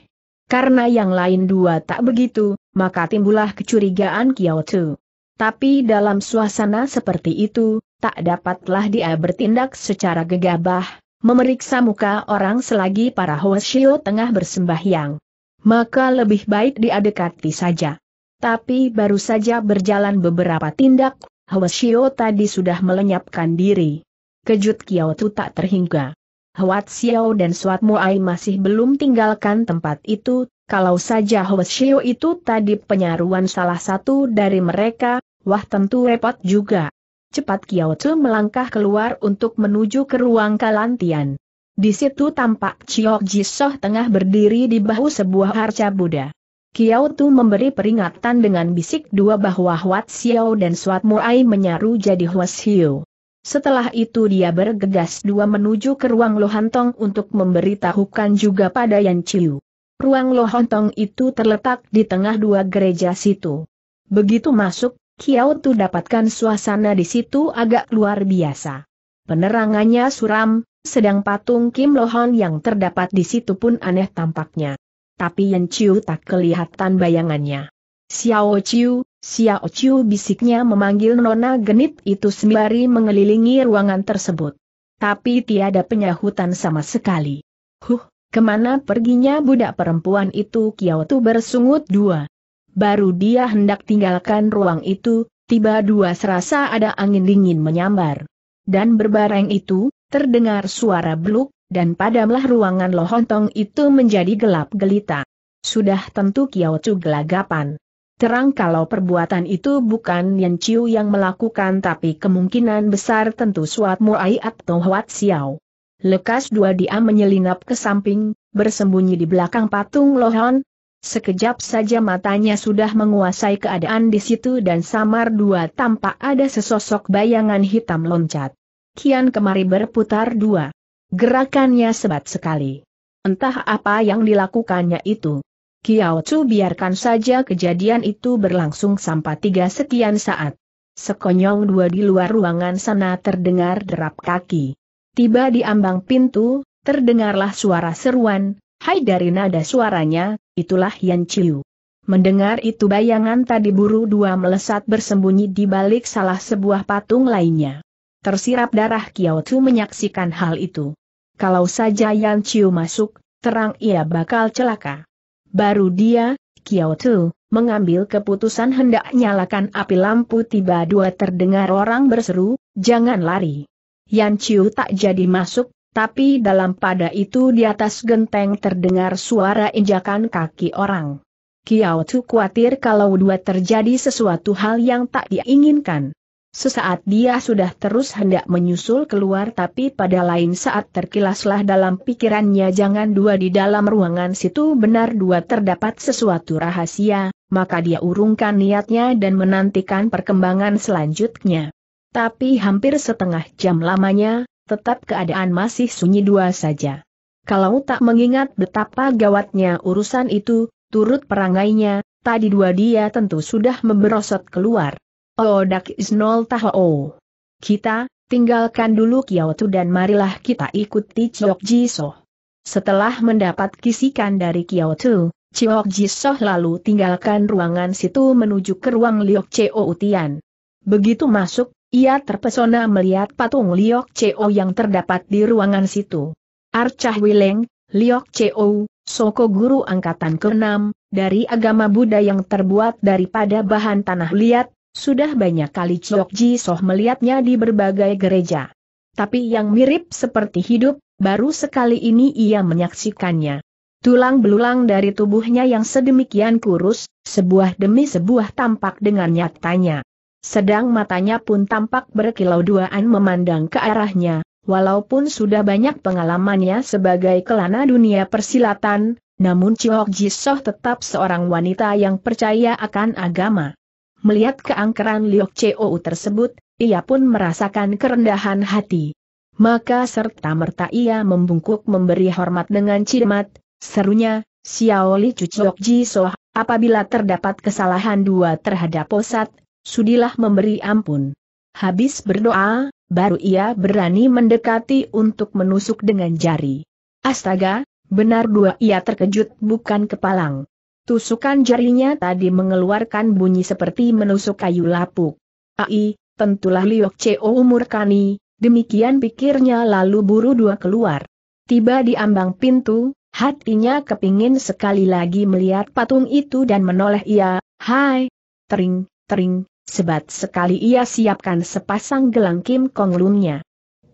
karena yang lain dua tak begitu, maka timbullah kecurigaan Kyoto. Tapi dalam suasana seperti itu, tak dapatlah dia bertindak secara gegabah, memeriksa muka orang selagi para Hoshio tengah bersembahyang. Maka lebih baik diadekati saja. Tapi baru saja berjalan beberapa tindak, Hoshio tadi sudah melenyapkan diri. Kejut Kiao Tu tak terhingga. Hwat Xiao dan Suat Muai masih belum tinggalkan tempat itu, kalau saja Hwat Xiao itu tadi penyaruan salah satu dari mereka, wah tentu repot juga cepat Kiao Tzu melangkah keluar untuk menuju ke ruang kalantian. Di situ tampak Chiok Jisoh tengah berdiri di bahu sebuah arca Buddha. Kiao Tu memberi peringatan dengan bisik dua bahwa Huat Xiao dan Suat Muai menyaru jadi Huas Hiu. Setelah itu dia bergegas dua menuju ke ruang lohantong untuk memberitahukan juga pada Yan Chiu. Ruang lohantong itu terletak di tengah dua gereja situ. Begitu masuk, Kiao Tu dapatkan suasana di situ agak luar biasa. Penerangannya suram, sedang patung Kim Lohon yang terdapat di situ pun aneh tampaknya. Tapi Yan Chiu tak kelihatan bayangannya. Xiao Chiu, Xiao Chiu bisiknya memanggil nona genit itu sembari mengelilingi ruangan tersebut. Tapi tiada penyahutan sama sekali. Huh, kemana perginya budak perempuan itu Kiao Tu bersungut dua baru dia hendak tinggalkan ruang itu, tiba dua serasa ada angin dingin menyambar. Dan berbareng itu, terdengar suara beluk, dan padamlah ruangan lohontong itu menjadi gelap gelita. Sudah tentu Kiaocu gelagapan. Terang kalau perbuatan itu bukan Yan Chiu yang melakukan tapi kemungkinan besar tentu Suat Muai atau Huat Xiao. Lekas dua dia menyelinap ke samping, bersembunyi di belakang patung Lohon, Sekejap saja matanya sudah menguasai keadaan di situ dan samar dua tampak ada sesosok bayangan hitam loncat. Kian kemari berputar dua. Gerakannya sebat sekali. Entah apa yang dilakukannya itu. Kiao Chu biarkan saja kejadian itu berlangsung sampai tiga sekian saat. Sekonyong dua di luar ruangan sana terdengar derap kaki. Tiba di ambang pintu, terdengarlah suara seruan, hai dari nada suaranya, itulah Yan Chiu. Mendengar itu bayangan tadi buru dua melesat bersembunyi di balik salah sebuah patung lainnya. Tersirap darah Kiao Tzu menyaksikan hal itu. Kalau saja Yan Chiu masuk, terang ia bakal celaka. Baru dia, Kiao Tzu, mengambil keputusan hendak nyalakan api lampu tiba dua terdengar orang berseru, jangan lari. Yan Chiu tak jadi masuk, tapi dalam pada itu di atas genteng terdengar suara injakan kaki orang. Kiao Tu khawatir kalau dua terjadi sesuatu hal yang tak diinginkan. Sesaat dia sudah terus hendak menyusul keluar tapi pada lain saat terkilaslah dalam pikirannya jangan dua di dalam ruangan situ benar dua terdapat sesuatu rahasia, maka dia urungkan niatnya dan menantikan perkembangan selanjutnya. Tapi hampir setengah jam lamanya, tetap keadaan masih sunyi dua saja. Kalau tak mengingat betapa gawatnya urusan itu, turut perangainya, tadi dua dia tentu sudah memberosot keluar. Oh dak is nol tahu. Kita, tinggalkan dulu Kyoto dan marilah kita ikuti Chiok Jiso. Setelah mendapat kisikan dari Kyoto, Chiok Jiso lalu tinggalkan ruangan situ menuju ke ruang Liok Cheo Utian. Begitu masuk, ia terpesona melihat patung Liok Cheo yang terdapat di ruangan situ. Arcah Wileng, Liok Cheo, Soko Guru Angkatan ke-6, dari agama Buddha yang terbuat daripada bahan tanah liat, sudah banyak kali Chok Ji Soh melihatnya di berbagai gereja. Tapi yang mirip seperti hidup, baru sekali ini ia menyaksikannya. Tulang belulang dari tubuhnya yang sedemikian kurus, sebuah demi sebuah tampak dengan nyatanya sedang matanya pun tampak berkilau duaan memandang ke arahnya, walaupun sudah banyak pengalamannya sebagai kelana dunia persilatan, namun Chiok Jisoh tetap seorang wanita yang percaya akan agama. Melihat keangkeran Liok Chou tersebut, ia pun merasakan kerendahan hati. Maka serta-merta ia membungkuk memberi hormat dengan cermat. serunya, Xiaoli Cuciok Jisoh, apabila terdapat kesalahan dua terhadap posat, sudilah memberi ampun. Habis berdoa, baru ia berani mendekati untuk menusuk dengan jari. Astaga, benar dua ia terkejut bukan kepalang. Tusukan jarinya tadi mengeluarkan bunyi seperti menusuk kayu lapuk. Ai, tentulah Liok co umur kani, demikian pikirnya lalu buru dua keluar. Tiba di ambang pintu, hatinya kepingin sekali lagi melihat patung itu dan menoleh ia, hai, tering, tering, Sebat sekali ia siapkan sepasang gelang Kim Kong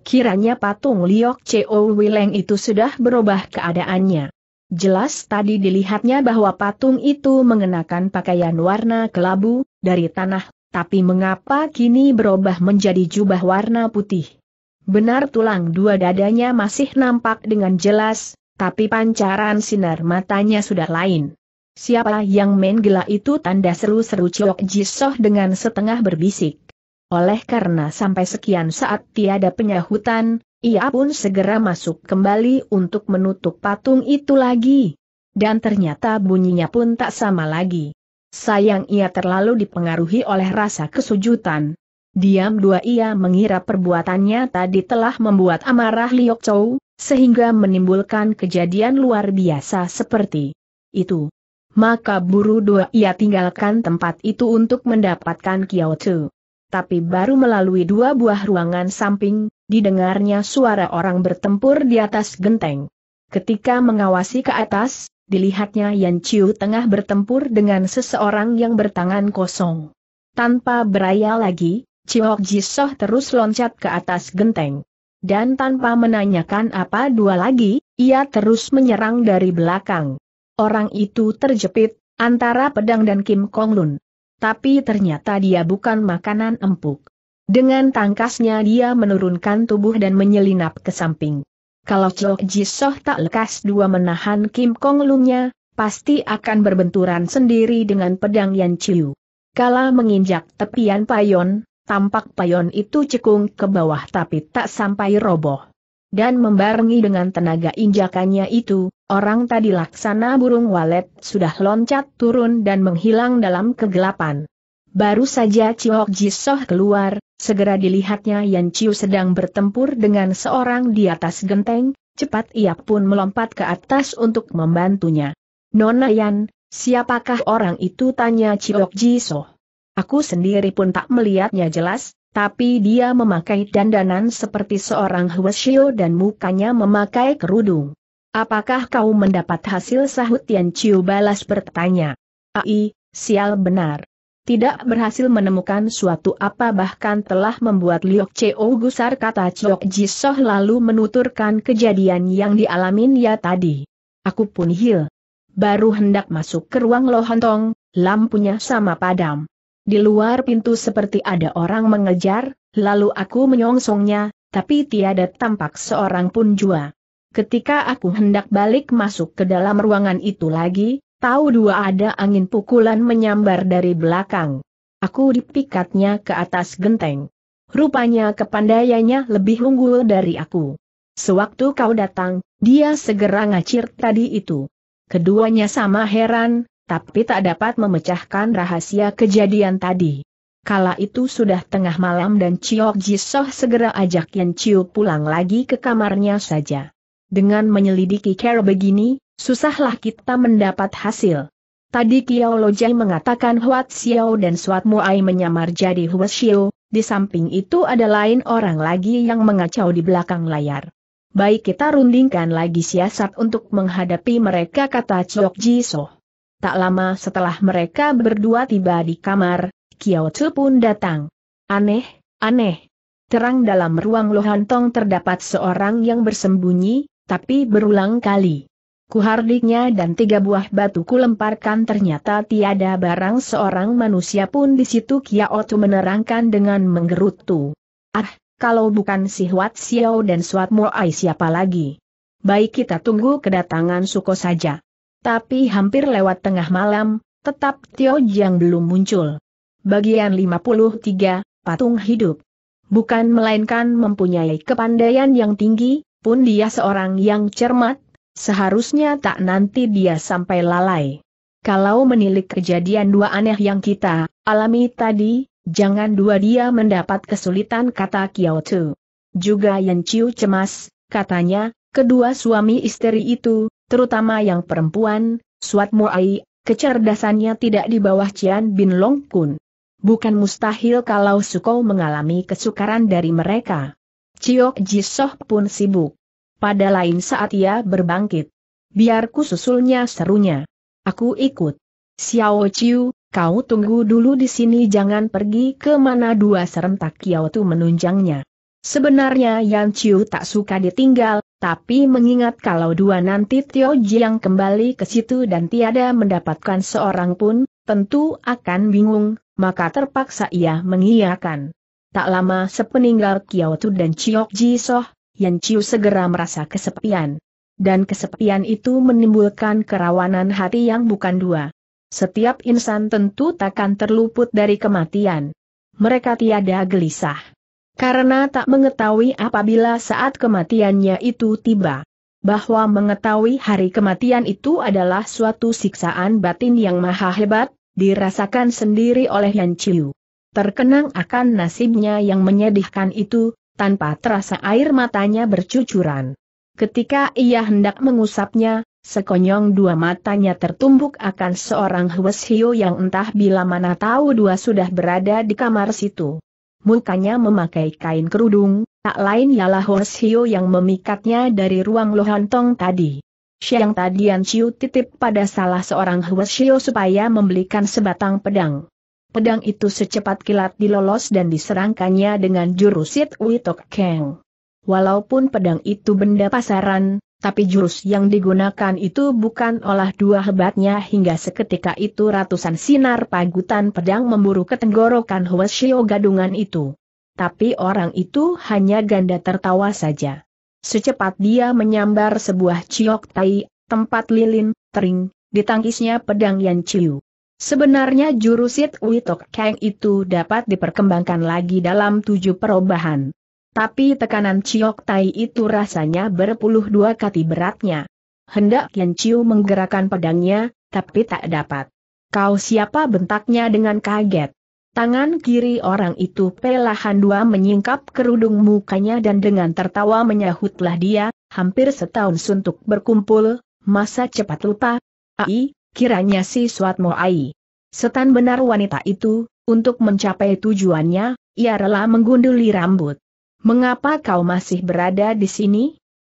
Kiranya patung Liok Cho Wileng itu sudah berubah keadaannya. Jelas tadi dilihatnya bahwa patung itu mengenakan pakaian warna kelabu, dari tanah, tapi mengapa kini berubah menjadi jubah warna putih? Benar tulang dua dadanya masih nampak dengan jelas, tapi pancaran sinar matanya sudah lain. Siapa yang main gila itu tanda seru-seru Chiok Jisoh dengan setengah berbisik. Oleh karena sampai sekian saat tiada penyahutan, ia pun segera masuk kembali untuk menutup patung itu lagi. Dan ternyata bunyinya pun tak sama lagi. Sayang ia terlalu dipengaruhi oleh rasa kesujutan. Diam dua ia mengira perbuatannya tadi telah membuat amarah Liok Chow, sehingga menimbulkan kejadian luar biasa seperti itu maka buru dua ia tinggalkan tempat itu untuk mendapatkan Kiao Chu. Tapi baru melalui dua buah ruangan samping, didengarnya suara orang bertempur di atas genteng. Ketika mengawasi ke atas, dilihatnya Yan Chiu tengah bertempur dengan seseorang yang bertangan kosong. Tanpa beraya lagi, Chiok Jisoh terus loncat ke atas genteng. Dan tanpa menanyakan apa dua lagi, ia terus menyerang dari belakang. Orang itu terjepit, antara pedang dan Kim Kong Lun. Tapi ternyata dia bukan makanan empuk. Dengan tangkasnya dia menurunkan tubuh dan menyelinap ke samping. Kalau Cho Jisoh tak lekas dua menahan Kim Kong Lunnya, pasti akan berbenturan sendiri dengan pedang Yan Chiu. Kala menginjak tepian payon, tampak payon itu cekung ke bawah tapi tak sampai roboh. Dan membarengi dengan tenaga injakannya itu, Orang tadi laksana burung walet sudah loncat turun dan menghilang dalam kegelapan. Baru saja Chiok Jisoh keluar, segera dilihatnya Yan Chiu sedang bertempur dengan seorang di atas genteng, cepat ia pun melompat ke atas untuk membantunya. Nona Yan, siapakah orang itu tanya Chiok Jisoh. Aku sendiri pun tak melihatnya jelas, tapi dia memakai dandanan seperti seorang Huesio dan mukanya memakai kerudung. Apakah kau mendapat hasil sahut Tian Chiu balas bertanya? Ai, sial benar. Tidak berhasil menemukan suatu apa bahkan telah membuat Liok Cheo gusar kata Chiok Jisoh lalu menuturkan kejadian yang dialamin ya tadi. Aku pun hil. Baru hendak masuk ke ruang lohontong, lampunya sama padam. Di luar pintu seperti ada orang mengejar, lalu aku menyongsongnya, tapi tiada tampak seorang pun jua. Ketika aku hendak balik masuk ke dalam ruangan itu lagi, tahu dua ada angin pukulan menyambar dari belakang. Aku dipikatnya ke atas genteng. Rupanya kepandaiannya lebih unggul dari aku. Sewaktu kau datang, dia segera ngacir tadi itu. Keduanya sama heran, tapi tak dapat memecahkan rahasia kejadian tadi. Kala itu sudah tengah malam dan Chiok Jisoh segera ajak Yan Chiu pulang lagi ke kamarnya saja. Dengan menyelidiki cara begini, susahlah kita mendapat hasil. Tadi Kiao Lojai mengatakan Huat Xiao dan Suat Muai menyamar jadi Huat Xiao, di samping itu ada lain orang lagi yang mengacau di belakang layar. Baik kita rundingkan lagi siasat untuk menghadapi mereka kata Chok Ji Jiso. Tak lama setelah mereka berdua tiba di kamar, Kiao Tzu pun datang. Aneh, aneh. Terang dalam ruang Lohantong terdapat seorang yang bersembunyi, tapi berulang kali. Kuhardiknya dan tiga buah batu kulemparkan ternyata tiada barang seorang manusia pun di situ Kiaotu menerangkan dengan menggerutu. Ah, kalau bukan si Huat Xiao dan Suat Moai siapa lagi? Baik kita tunggu kedatangan Suko saja. Tapi hampir lewat tengah malam, tetap Tio Jiang belum muncul. Bagian 53, Patung Hidup. Bukan melainkan mempunyai kepandaian yang tinggi, pun dia seorang yang cermat, seharusnya tak nanti dia sampai lalai. Kalau menilik kejadian dua aneh yang kita alami tadi, jangan dua dia mendapat kesulitan kata Kiao Tu. Juga Yan Chiu cemas, katanya, kedua suami istri itu, terutama yang perempuan, Suat Muai, kecerdasannya tidak di bawah Cian Bin Long Kun. Bukan mustahil kalau Sukau mengalami kesukaran dari mereka. Ciok Jisoh pun sibuk. Pada lain saat ia berbangkit. biarku susulnya serunya. Aku ikut. Xiao Chiu, kau tunggu dulu di sini jangan pergi ke mana dua serentak Kiao Tu menunjangnya. Sebenarnya Yan Ciu tak suka ditinggal, tapi mengingat kalau dua nanti Tio Jiang kembali ke situ dan tiada mendapatkan seorang pun, tentu akan bingung, maka terpaksa ia mengiyakan. Tak lama sepeninggal Kyo-tu dan Chiu Ji Soh, Yan Chiu segera merasa kesepian. Dan kesepian itu menimbulkan kerawanan hati yang bukan dua. Setiap insan tentu takkan terluput dari kematian. Mereka tiada gelisah. Karena tak mengetahui apabila saat kematiannya itu tiba. Bahwa mengetahui hari kematian itu adalah suatu siksaan batin yang maha hebat, dirasakan sendiri oleh Yan Chiu. Terkenang akan nasibnya yang menyedihkan itu, tanpa terasa air matanya bercucuran. Ketika ia hendak mengusapnya, sekonyong dua matanya tertumbuk akan seorang Hwes Hio yang entah bila mana tahu dua sudah berada di kamar situ. Mukanya memakai kain kerudung, tak lain ialah Hwes Hio yang memikatnya dari ruang lohantong tadi. Siang tadian Ciu titip pada salah seorang Hwes Hio supaya membelikan sebatang pedang pedang itu secepat kilat dilolos dan diserangkannya dengan jurusit Witok Keng. Walaupun pedang itu benda pasaran, tapi jurus yang digunakan itu bukan olah dua hebatnya hingga seketika itu ratusan sinar pagutan pedang memburu ke tenggorokan Huashio gadungan itu. Tapi orang itu hanya ganda tertawa saja. Secepat dia menyambar sebuah ciok tai, tempat lilin, tering, ditangkisnya pedang yang Chiu. Sebenarnya jurusit Witok Kang itu dapat diperkembangkan lagi dalam tujuh perubahan. Tapi tekanan Ciok Tai itu rasanya berpuluh dua kati beratnya. Hendak Yan Chiu menggerakkan pedangnya, tapi tak dapat. Kau siapa bentaknya dengan kaget. Tangan kiri orang itu pelahan dua menyingkap kerudung mukanya dan dengan tertawa menyahutlah dia, hampir setahun suntuk berkumpul, masa cepat lupa. Ai, kiranya si Swatmoai, Moai. Setan benar wanita itu, untuk mencapai tujuannya, ia rela menggunduli rambut. Mengapa kau masih berada di sini?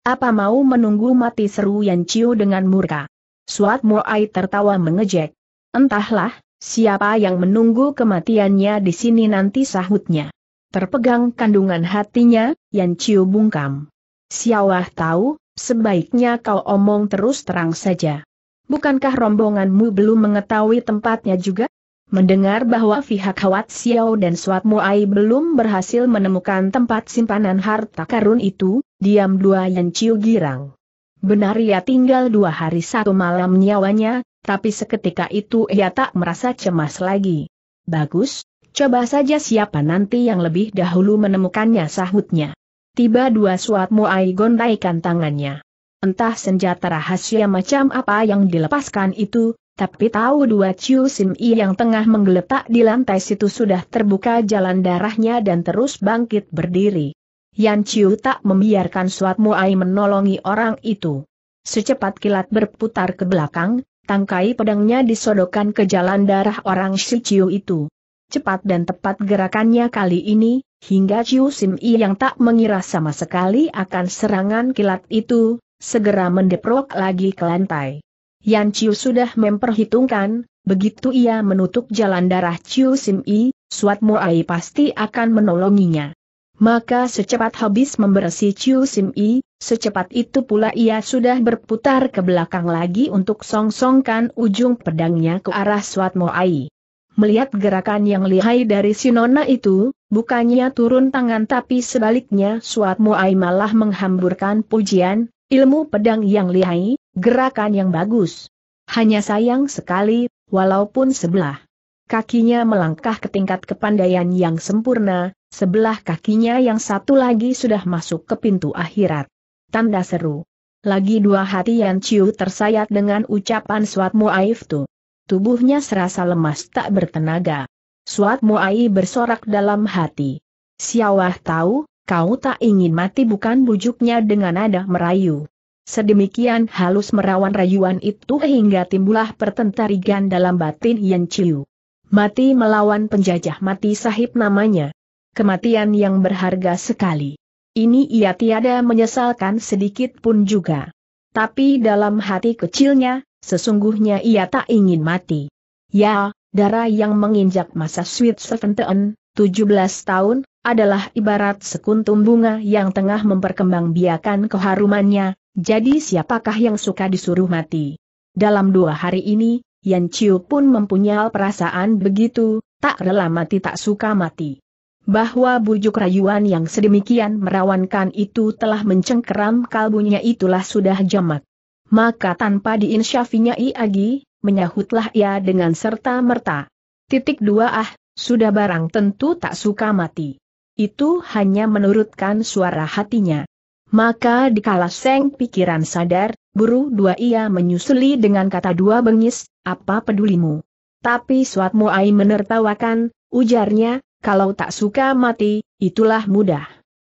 Apa mau menunggu mati seru Yan Chiu dengan murka? Suat Moai tertawa mengejek. Entahlah, siapa yang menunggu kematiannya di sini nanti sahutnya. Terpegang kandungan hatinya, Yan Chiu bungkam. Siawah tahu, sebaiknya kau omong terus terang saja bukankah rombonganmu belum mengetahui tempatnya juga? Mendengar bahwa pihak Hawat Xiao dan Suat Muai belum berhasil menemukan tempat simpanan harta karun itu, diam dua Yan Ciu girang. Benar ia tinggal dua hari satu malam nyawanya, tapi seketika itu ia tak merasa cemas lagi. Bagus, coba saja siapa nanti yang lebih dahulu menemukannya sahutnya. Tiba dua Suat Muai gondaikan tangannya. Entah senjata rahasia macam apa yang dilepaskan itu, tapi tahu dua Chiu Sim I yang tengah menggeletak di lantai situ sudah terbuka jalan darahnya dan terus bangkit berdiri. Yan Chiu tak membiarkan Suat Muai menolongi orang itu. Secepat kilat berputar ke belakang, tangkai pedangnya disodokan ke jalan darah orang si Chiu itu. Cepat dan tepat gerakannya kali ini, hingga Chiu Sim I yang tak mengira sama sekali akan serangan kilat itu, segera mendeprok lagi ke lantai. Yan Chiu sudah memperhitungkan, begitu ia menutup jalan darah Chiu Sim I, Suat Moai pasti akan menolonginya. Maka secepat habis membersih Chiu Sim I, secepat itu pula ia sudah berputar ke belakang lagi untuk songsongkan ujung pedangnya ke arah Suat Moai. Melihat gerakan yang lihai dari Sinona itu, bukannya turun tangan tapi sebaliknya Suat Muai malah menghamburkan pujian, Ilmu pedang yang lihai, gerakan yang bagus. Hanya sayang sekali, walaupun sebelah kakinya melangkah ke tingkat kepandaian yang sempurna, sebelah kakinya yang satu lagi sudah masuk ke pintu akhirat. Tanda seru. Lagi dua hati yang ciu tersayat dengan ucapan Suat Mu'aif tu. Tubuhnya serasa lemas tak bertenaga. Suat Mu'ai bersorak dalam hati. Siawah tahu, Kau tak ingin mati bukan bujuknya dengan nada merayu. Sedemikian halus merawan rayuan itu hingga timbulah pertentarigan dalam batin Yan Chiu. Mati melawan penjajah mati sahib namanya. Kematian yang berharga sekali. Ini ia tiada menyesalkan sedikit pun juga. Tapi dalam hati kecilnya, sesungguhnya ia tak ingin mati. Ya, darah yang menginjak masa Sweet Seventeen, 17 tahun, adalah ibarat sekuntum bunga yang tengah memperkembangbiakan keharumannya, jadi siapakah yang suka disuruh mati? Dalam dua hari ini, Yan Chiu pun mempunyai perasaan begitu, tak rela mati tak suka mati. Bahwa bujuk rayuan yang sedemikian merawankan itu telah mencengkeram kalbunya itulah sudah jamak. Maka tanpa diinsyafinya Iagi, menyahutlah ia dengan serta merta. Titik dua ah, sudah barang tentu tak suka mati. Itu hanya menurutkan suara hatinya. Maka dikala Seng pikiran sadar, buru dua ia menyusuli dengan kata dua bengis, apa pedulimu. Tapi suatmu Muai menertawakan, ujarnya, kalau tak suka mati, itulah mudah.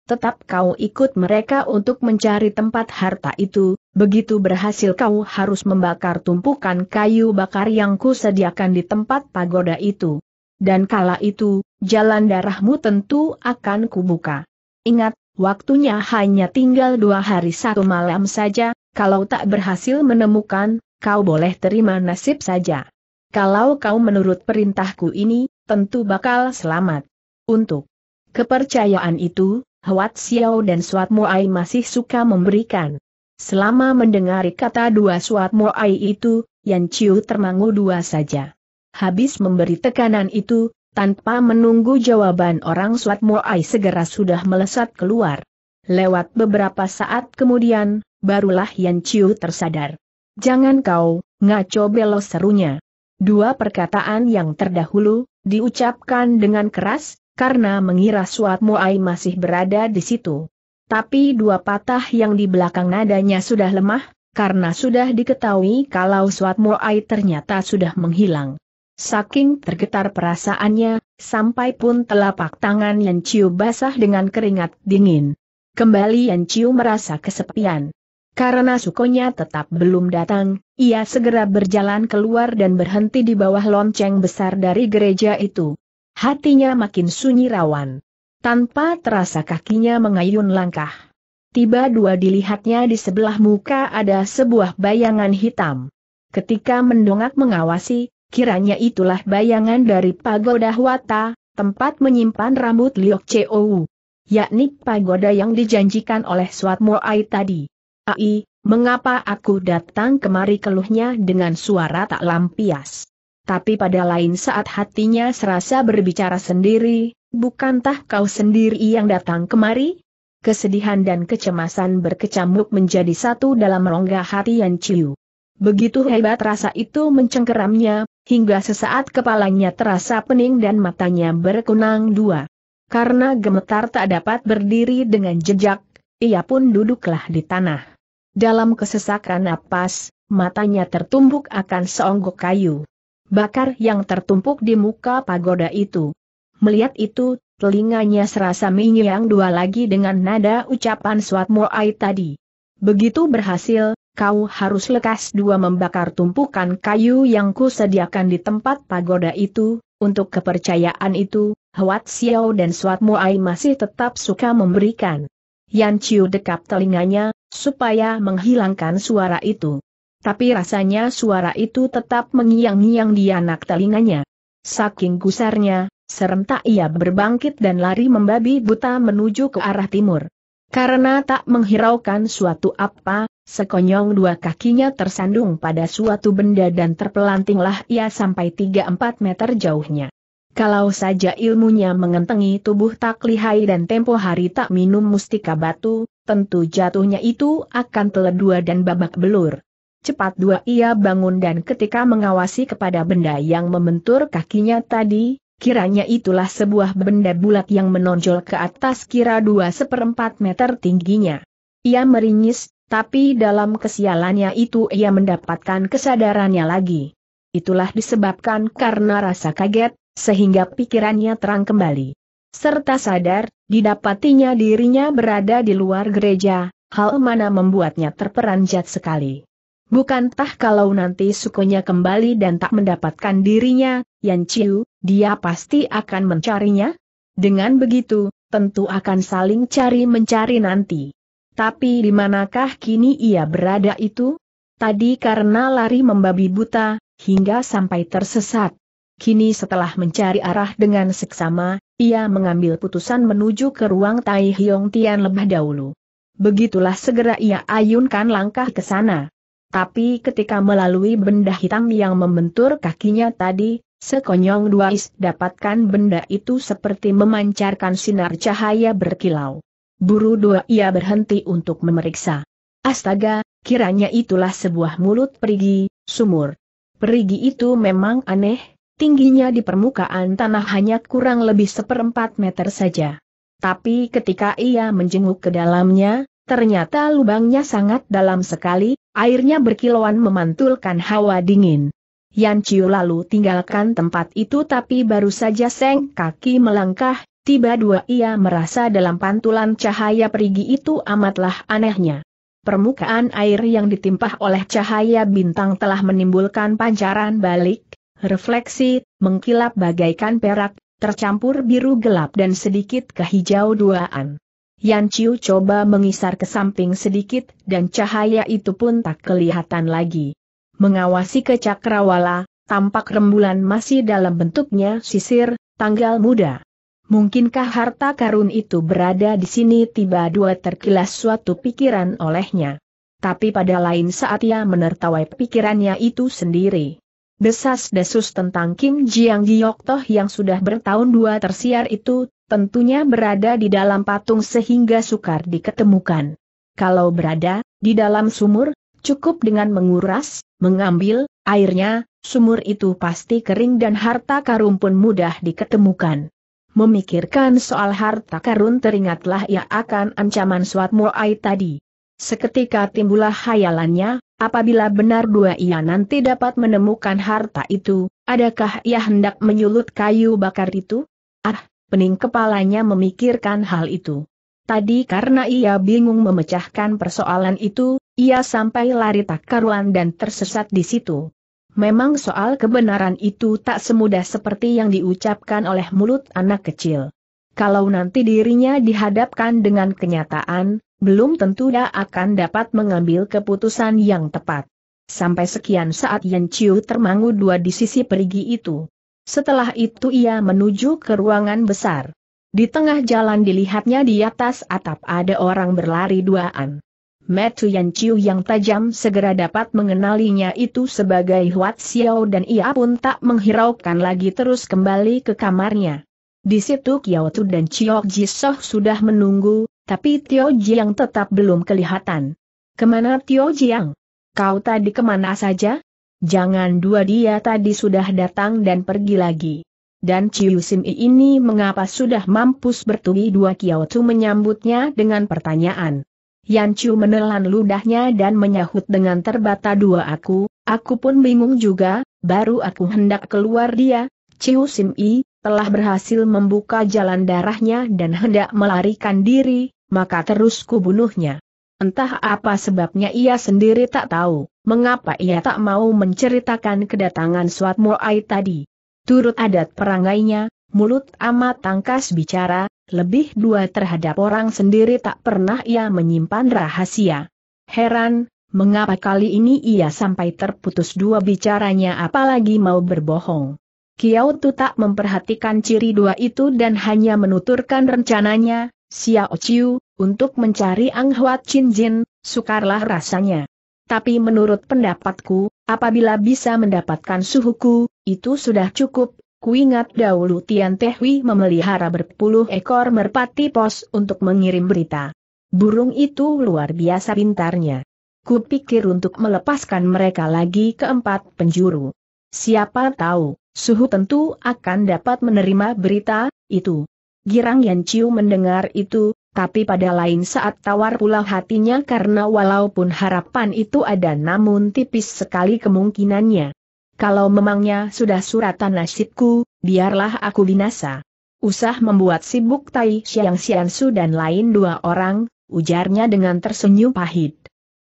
Tetap kau ikut mereka untuk mencari tempat harta itu, begitu berhasil kau harus membakar tumpukan kayu bakar yang kusediakan di tempat pagoda itu. Dan kala itu, jalan darahmu tentu akan kubuka. Ingat, waktunya hanya tinggal dua hari satu malam saja, kalau tak berhasil menemukan, kau boleh terima nasib saja. Kalau kau menurut perintahku ini, tentu bakal selamat. Untuk kepercayaan itu, Huat Xiao dan Suat Muai masih suka memberikan. Selama mendengari kata dua Suat Muai itu, Yan Chiu termangu dua saja. Habis memberi tekanan itu, tanpa menunggu jawaban orang Suat Moai segera sudah melesat keluar. Lewat beberapa saat kemudian, barulah Yan Chiu tersadar. Jangan kau, ngaco belo serunya. Dua perkataan yang terdahulu, diucapkan dengan keras, karena mengira Suat Moai masih berada di situ. Tapi dua patah yang di belakang nadanya sudah lemah, karena sudah diketahui kalau Suat Moai ternyata sudah menghilang. Saking tergetar perasaannya, sampai pun telapak tangan Yan Chiu basah dengan keringat dingin. Kembali Yan Chiu merasa kesepian. Karena sukonya tetap belum datang, ia segera berjalan keluar dan berhenti di bawah lonceng besar dari gereja itu. Hatinya makin sunyi rawan. Tanpa terasa kakinya mengayun langkah. Tiba dua dilihatnya di sebelah muka ada sebuah bayangan hitam. Ketika mendongak mengawasi, Kiranya itulah bayangan dari pagoda Huata, tempat menyimpan rambut Liok Chou. Yakni pagoda yang dijanjikan oleh Suat Moai tadi. Ai, mengapa aku datang kemari keluhnya dengan suara tak lampias? Tapi pada lain saat hatinya serasa berbicara sendiri, bukankah kau sendiri yang datang kemari? Kesedihan dan kecemasan berkecamuk menjadi satu dalam rongga hati Yan Chiu. Begitu hebat rasa itu mencengkeramnya, hingga sesaat kepalanya terasa pening dan matanya berkunang dua. Karena gemetar tak dapat berdiri dengan jejak, ia pun duduklah di tanah. Dalam kesesakan napas, matanya tertumpuk akan seonggok kayu bakar yang tertumpuk di muka pagoda itu. Melihat itu, telinganya serasa menyiang dua lagi dengan nada ucapan Suat Moai tadi. Begitu berhasil, kau harus lekas dua membakar tumpukan kayu yang ku sediakan di tempat pagoda itu, untuk kepercayaan itu, Huat Xiao dan Suat Muai masih tetap suka memberikan. Yan Chiu dekap telinganya, supaya menghilangkan suara itu. Tapi rasanya suara itu tetap mengiang-ngiang di anak telinganya. Saking gusarnya, serentak ia berbangkit dan lari membabi buta menuju ke arah timur. Karena tak menghiraukan suatu apa, Sekonyong dua kakinya tersandung pada suatu benda dan terpelantinglah ia sampai 3-4 meter jauhnya. Kalau saja ilmunya mengentengi tubuh tak lihai dan tempo hari tak minum mustika batu, tentu jatuhnya itu akan teledua dan babak belur. Cepat dua ia bangun dan ketika mengawasi kepada benda yang membentur kakinya tadi, kiranya itulah sebuah benda bulat yang menonjol ke atas kira dua seperempat meter tingginya. Ia meringis tapi dalam kesialannya itu ia mendapatkan kesadarannya lagi. Itulah disebabkan karena rasa kaget, sehingga pikirannya terang kembali. Serta sadar, didapatinya dirinya berada di luar gereja, hal mana membuatnya terperanjat sekali. Bukankah kalau nanti sukunya kembali dan tak mendapatkan dirinya, Yan Chiu, dia pasti akan mencarinya? Dengan begitu, tentu akan saling cari-mencari nanti. Tapi di manakah kini ia berada itu? Tadi karena lari membabi buta, hingga sampai tersesat. Kini setelah mencari arah dengan seksama, ia mengambil putusan menuju ke ruang Tai Hiong Tian lebih dahulu. Begitulah segera ia ayunkan langkah ke sana. Tapi ketika melalui benda hitam yang membentur kakinya tadi, sekonyong dua is dapatkan benda itu seperti memancarkan sinar cahaya berkilau. Buru dua ia berhenti untuk memeriksa. Astaga, kiranya itulah sebuah mulut perigi, sumur. Perigi itu memang aneh, tingginya di permukaan tanah hanya kurang lebih seperempat meter saja. Tapi ketika ia menjenguk ke dalamnya, ternyata lubangnya sangat dalam sekali, airnya berkilauan memantulkan hawa dingin. Yan Chiu lalu tinggalkan tempat itu tapi baru saja seng kaki melangkah, Tiba dua ia merasa dalam pantulan cahaya perigi itu amatlah anehnya. Permukaan air yang ditimpah oleh cahaya bintang telah menimbulkan pancaran balik, refleksi, mengkilap bagaikan perak, tercampur biru gelap dan sedikit kehijau duaan. Yan Chiu coba mengisar ke samping sedikit dan cahaya itu pun tak kelihatan lagi. Mengawasi ke cakrawala, tampak rembulan masih dalam bentuknya sisir, tanggal muda. Mungkinkah harta karun itu berada di sini tiba dua terkilas suatu pikiran olehnya. Tapi pada lain saat ia menertawai pikirannya itu sendiri. Desas-desus tentang Kim Jiang Giok Toh yang sudah bertahun dua tersiar itu, tentunya berada di dalam patung sehingga sukar diketemukan. Kalau berada, di dalam sumur, cukup dengan menguras, mengambil, airnya, sumur itu pasti kering dan harta karun pun mudah diketemukan. Memikirkan soal harta karun teringatlah ia akan ancaman Suat muai tadi. Seketika timbullah hayalannya, apabila benar dua ia nanti dapat menemukan harta itu, adakah ia hendak menyulut kayu bakar itu? Ah, pening kepalanya memikirkan hal itu. Tadi karena ia bingung memecahkan persoalan itu, ia sampai lari tak karuan dan tersesat di situ. Memang soal kebenaran itu tak semudah seperti yang diucapkan oleh mulut anak kecil. Kalau nanti dirinya dihadapkan dengan kenyataan, belum tentu dia akan dapat mengambil keputusan yang tepat. Sampai sekian saat Yan Chiu termangu dua di sisi perigi itu. Setelah itu ia menuju ke ruangan besar. Di tengah jalan dilihatnya di atas atap ada orang berlari duaan. Metu Yan Chiu yang tajam segera dapat mengenalinya itu sebagai Huat Xiao dan ia pun tak menghiraukan lagi terus kembali ke kamarnya. Di situ Kiao Tu dan Chiao Ji Soh sudah menunggu, tapi Tio Jiang tetap belum kelihatan. Kemana Tio Jiang? Kau tadi kemana saja? Jangan dua dia tadi sudah datang dan pergi lagi. Dan Chiu Sim ini mengapa sudah mampus bertubi dua Kiao Tu menyambutnya dengan pertanyaan. Yancu menelan ludahnya dan menyahut dengan terbata dua aku, aku pun bingung juga, baru aku hendak keluar dia, Ciusim Sim I, telah berhasil membuka jalan darahnya dan hendak melarikan diri, maka terus kubunuhnya. Entah apa sebabnya ia sendiri tak tahu, mengapa ia tak mau menceritakan kedatangan Suat Mu'ai tadi. Turut adat perangainya, mulut amat tangkas bicara, lebih dua terhadap orang sendiri tak pernah ia menyimpan rahasia. Heran, mengapa kali ini ia sampai terputus dua bicaranya apalagi mau berbohong. Kiao Tu tak memperhatikan ciri dua itu dan hanya menuturkan rencananya, Xiao Chiu, untuk mencari Ang Huat Chin Jin, sukarlah rasanya. Tapi menurut pendapatku, apabila bisa mendapatkan suhuku, itu sudah cukup, Kuingat dahulu Tian Tehwi memelihara berpuluh ekor merpati pos untuk mengirim berita. Burung itu luar biasa pintarnya. Kupikir untuk melepaskan mereka lagi ke empat penjuru. Siapa tahu, Suhu tentu akan dapat menerima berita itu. Girang Yan Chiu mendengar itu, tapi pada lain saat tawar pula hatinya karena walaupun harapan itu ada namun tipis sekali kemungkinannya. Kalau memangnya sudah suratan nasibku, biarlah aku binasa. Usah membuat sibuk Tai Xiang Xiansu dan lain dua orang, ujarnya dengan tersenyum pahit.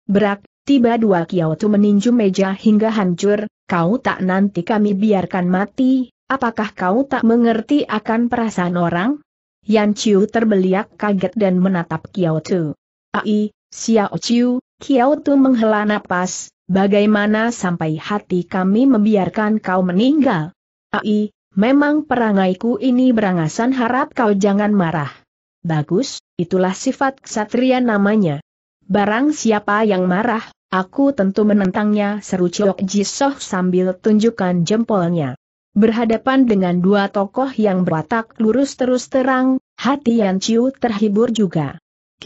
Berak, tiba dua Tu meninju meja hingga hancur, kau tak nanti kami biarkan mati, apakah kau tak mengerti akan perasaan orang? Yan Chiu terbeliak kaget dan menatap Kiautu. Ai, Xiao Chiu, Tu menghela napas, bagaimana sampai hati kami membiarkan kau meninggal? Ai, memang perangaiku ini berangasan harap kau jangan marah. Bagus, itulah sifat ksatria namanya. Barang siapa yang marah, aku tentu menentangnya seru Ciok Jisoh sambil tunjukkan jempolnya. Berhadapan dengan dua tokoh yang berwatak lurus terus terang, hati Yan Chiu terhibur juga.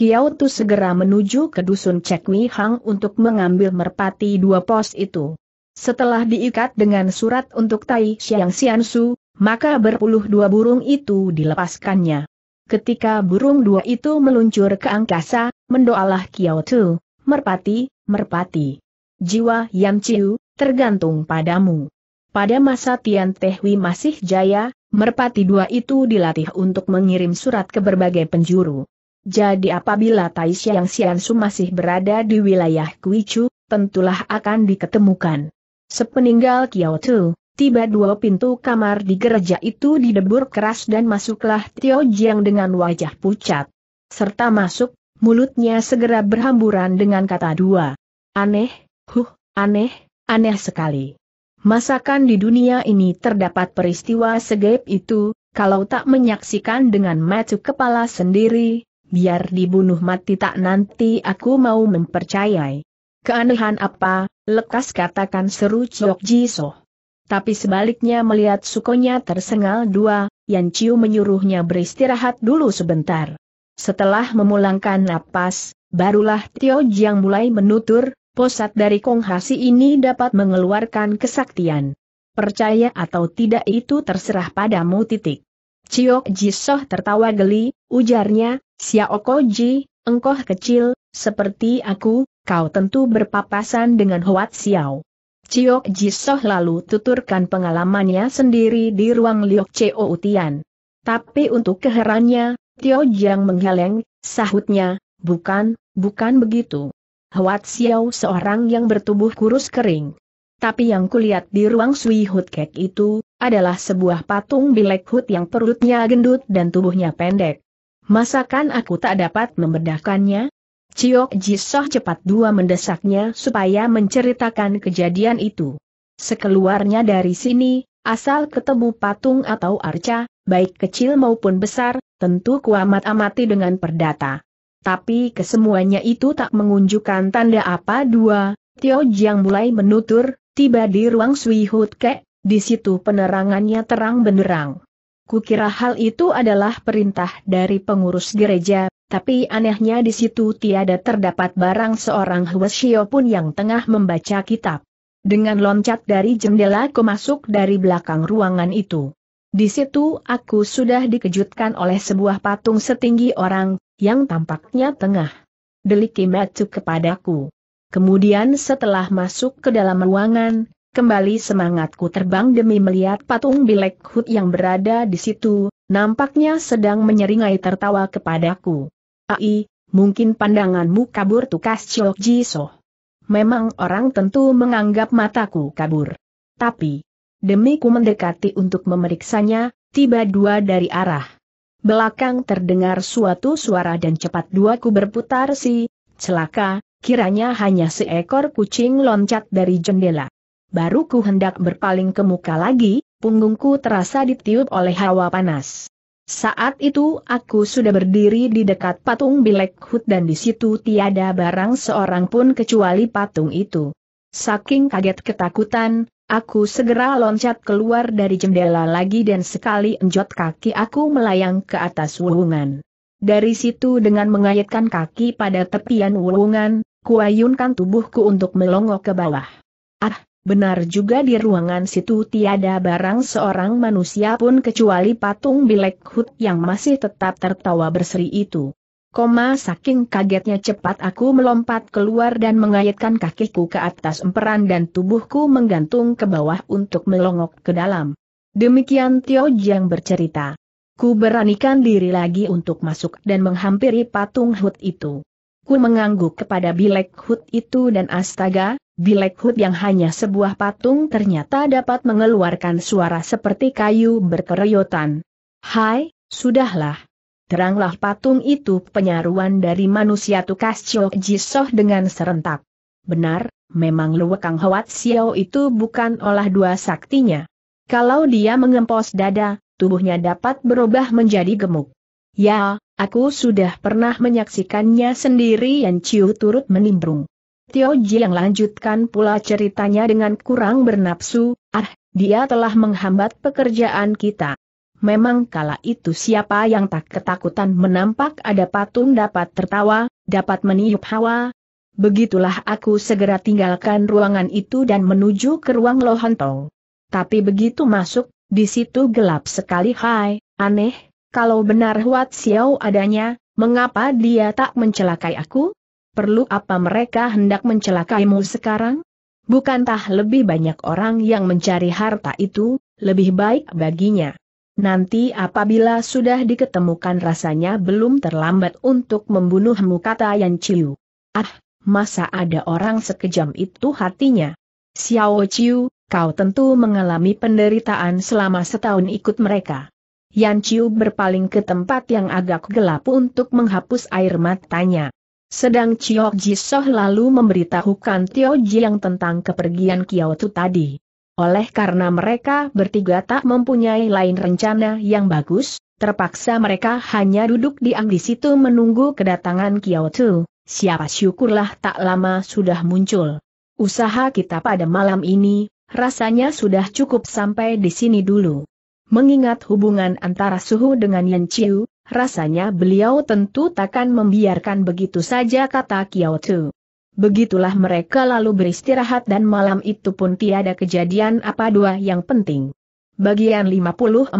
Kiao Tu segera menuju ke dusun Cekwi Hang untuk mengambil merpati dua pos itu. Setelah diikat dengan surat untuk Tai Xiang Su, maka berpuluh dua burung itu dilepaskannya. Ketika burung dua itu meluncur ke angkasa, mendoalah Kiao Tu, merpati, merpati. Jiwa Yam Chiu, tergantung padamu. Pada masa Tian Tehwi masih jaya, merpati dua itu dilatih untuk mengirim surat ke berbagai penjuru. Jadi apabila Tai Siang Siansu masih berada di wilayah Kuichu, tentulah akan diketemukan. Sepeninggal Kiao Tu, tiba dua pintu kamar di gereja itu didebur keras dan masuklah Tio Jiang dengan wajah pucat. Serta masuk, mulutnya segera berhamburan dengan kata dua. Aneh, huh, aneh, aneh sekali. Masakan di dunia ini terdapat peristiwa segaib itu, kalau tak menyaksikan dengan mata kepala sendiri, biar dibunuh mati tak nanti aku mau mempercayai. Keanehan apa, lekas katakan seru Chok Jiso. Tapi sebaliknya melihat sukonya tersengal dua, Yan Chiu menyuruhnya beristirahat dulu sebentar. Setelah memulangkan napas, barulah Tio Jiang mulai menutur, posat dari Kong Hasi ini dapat mengeluarkan kesaktian. Percaya atau tidak itu terserah padamu titik. Chiok Jisoh tertawa geli, ujarnya, Xiaokoji, engkau kecil, seperti aku, kau tentu berpapasan dengan Huat Xiao. Chiok Jisoh lalu tuturkan pengalamannya sendiri di ruang Liok Cheo Utian. Tapi untuk keherannya, Tio Jiang menggeleng, sahutnya, bukan, bukan begitu. Huat Xiao seorang yang bertubuh kurus kering. Tapi yang kulihat di ruang Sui Hut Kek itu, adalah sebuah patung bilek hut yang perutnya gendut dan tubuhnya pendek. Masakan aku tak dapat membedakannya? Ciok Jisoh cepat dua mendesaknya supaya menceritakan kejadian itu. Sekeluarnya dari sini, asal ketemu patung atau arca, baik kecil maupun besar, tentu kuamat-amati dengan perdata. Tapi kesemuanya itu tak mengunjukkan tanda apa dua, Tio Jiang mulai menutur, tiba di ruang Sui Hut Kek, di situ penerangannya terang benderang. Kukira hal itu adalah perintah dari pengurus gereja, tapi anehnya di situ tiada terdapat barang seorang Huesio pun yang tengah membaca kitab. Dengan loncat dari jendela aku masuk dari belakang ruangan itu. Di situ aku sudah dikejutkan oleh sebuah patung setinggi orang, yang tampaknya tengah. Deliki matuk kepadaku. Kemudian setelah masuk ke dalam ruangan, Kembali semangatku terbang demi melihat patung Bilek Hut yang berada di situ, nampaknya sedang menyeringai tertawa kepadaku. Ai, mungkin pandanganmu kabur tukas Chiok Jiso. Memang orang tentu menganggap mataku kabur. Tapi, demi ku mendekati untuk memeriksanya, tiba dua dari arah. Belakang terdengar suatu suara dan cepat dua ku berputar si, celaka, kiranya hanya seekor kucing loncat dari jendela baru ku hendak berpaling ke muka lagi, punggungku terasa ditiup oleh hawa panas. Saat itu aku sudah berdiri di dekat patung Bilek Hut dan di situ tiada barang seorang pun kecuali patung itu. Saking kaget ketakutan, aku segera loncat keluar dari jendela lagi dan sekali enjot kaki aku melayang ke atas wuhungan. Dari situ dengan mengaitkan kaki pada tepian wuhungan, kuayunkan tubuhku untuk melongo ke bawah. Ah, Benar juga di ruangan situ tiada barang seorang manusia pun kecuali patung Bilek Hut yang masih tetap tertawa berseri itu. Koma saking kagetnya cepat aku melompat keluar dan mengaitkan kakiku ke atas emperan dan tubuhku menggantung ke bawah untuk melongok ke dalam. Demikian Tio Jiang bercerita. Ku beranikan diri lagi untuk masuk dan menghampiri patung Hut itu. Ku mengangguk kepada Bilek Hut itu dan astaga, Bilek Hood yang hanya sebuah patung ternyata dapat mengeluarkan suara seperti kayu berkeroyotan. Hai, sudahlah. Teranglah patung itu penyaruan dari manusia tukas Chok Jisoh dengan serentak. Benar, memang Luwekang Hoat Xiao itu bukan olah dua saktinya. Kalau dia mengempos dada, tubuhnya dapat berubah menjadi gemuk. Ya, Aku sudah pernah menyaksikannya sendiri Yan Chiu turut menimbrung. Tio yang lanjutkan pula ceritanya dengan kurang bernapsu, ah, dia telah menghambat pekerjaan kita. Memang kala itu siapa yang tak ketakutan menampak ada patung dapat tertawa, dapat meniup hawa. Begitulah aku segera tinggalkan ruangan itu dan menuju ke ruang Lohanto. Tapi begitu masuk, di situ gelap sekali hai, aneh, kalau benar Huat Xiao adanya, mengapa dia tak mencelakai aku? perlu apa mereka hendak mencelakaimu sekarang? Bukankah lebih banyak orang yang mencari harta itu, lebih baik baginya? Nanti apabila sudah diketemukan rasanya belum terlambat untuk membunuhmu kata Yan Chiu. Ah, masa ada orang sekejam itu hatinya? Xiao Chiu, kau tentu mengalami penderitaan selama setahun ikut mereka. Yan Chiu berpaling ke tempat yang agak gelap untuk menghapus air matanya. Sedang Ji soh lalu memberitahukan Tio yang tentang kepergian Tu tadi. Oleh karena mereka bertiga tak mempunyai lain rencana yang bagus, terpaksa mereka hanya duduk diam di situ menunggu kedatangan Tu. siapa syukurlah tak lama sudah muncul. Usaha kita pada malam ini, rasanya sudah cukup sampai di sini dulu. Mengingat hubungan antara suhu dengan Yan Chiu, rasanya beliau tentu takkan membiarkan begitu saja kata Kyoto. Begitulah mereka lalu beristirahat dan malam itu pun tiada kejadian apa dua yang penting. Bagian 54,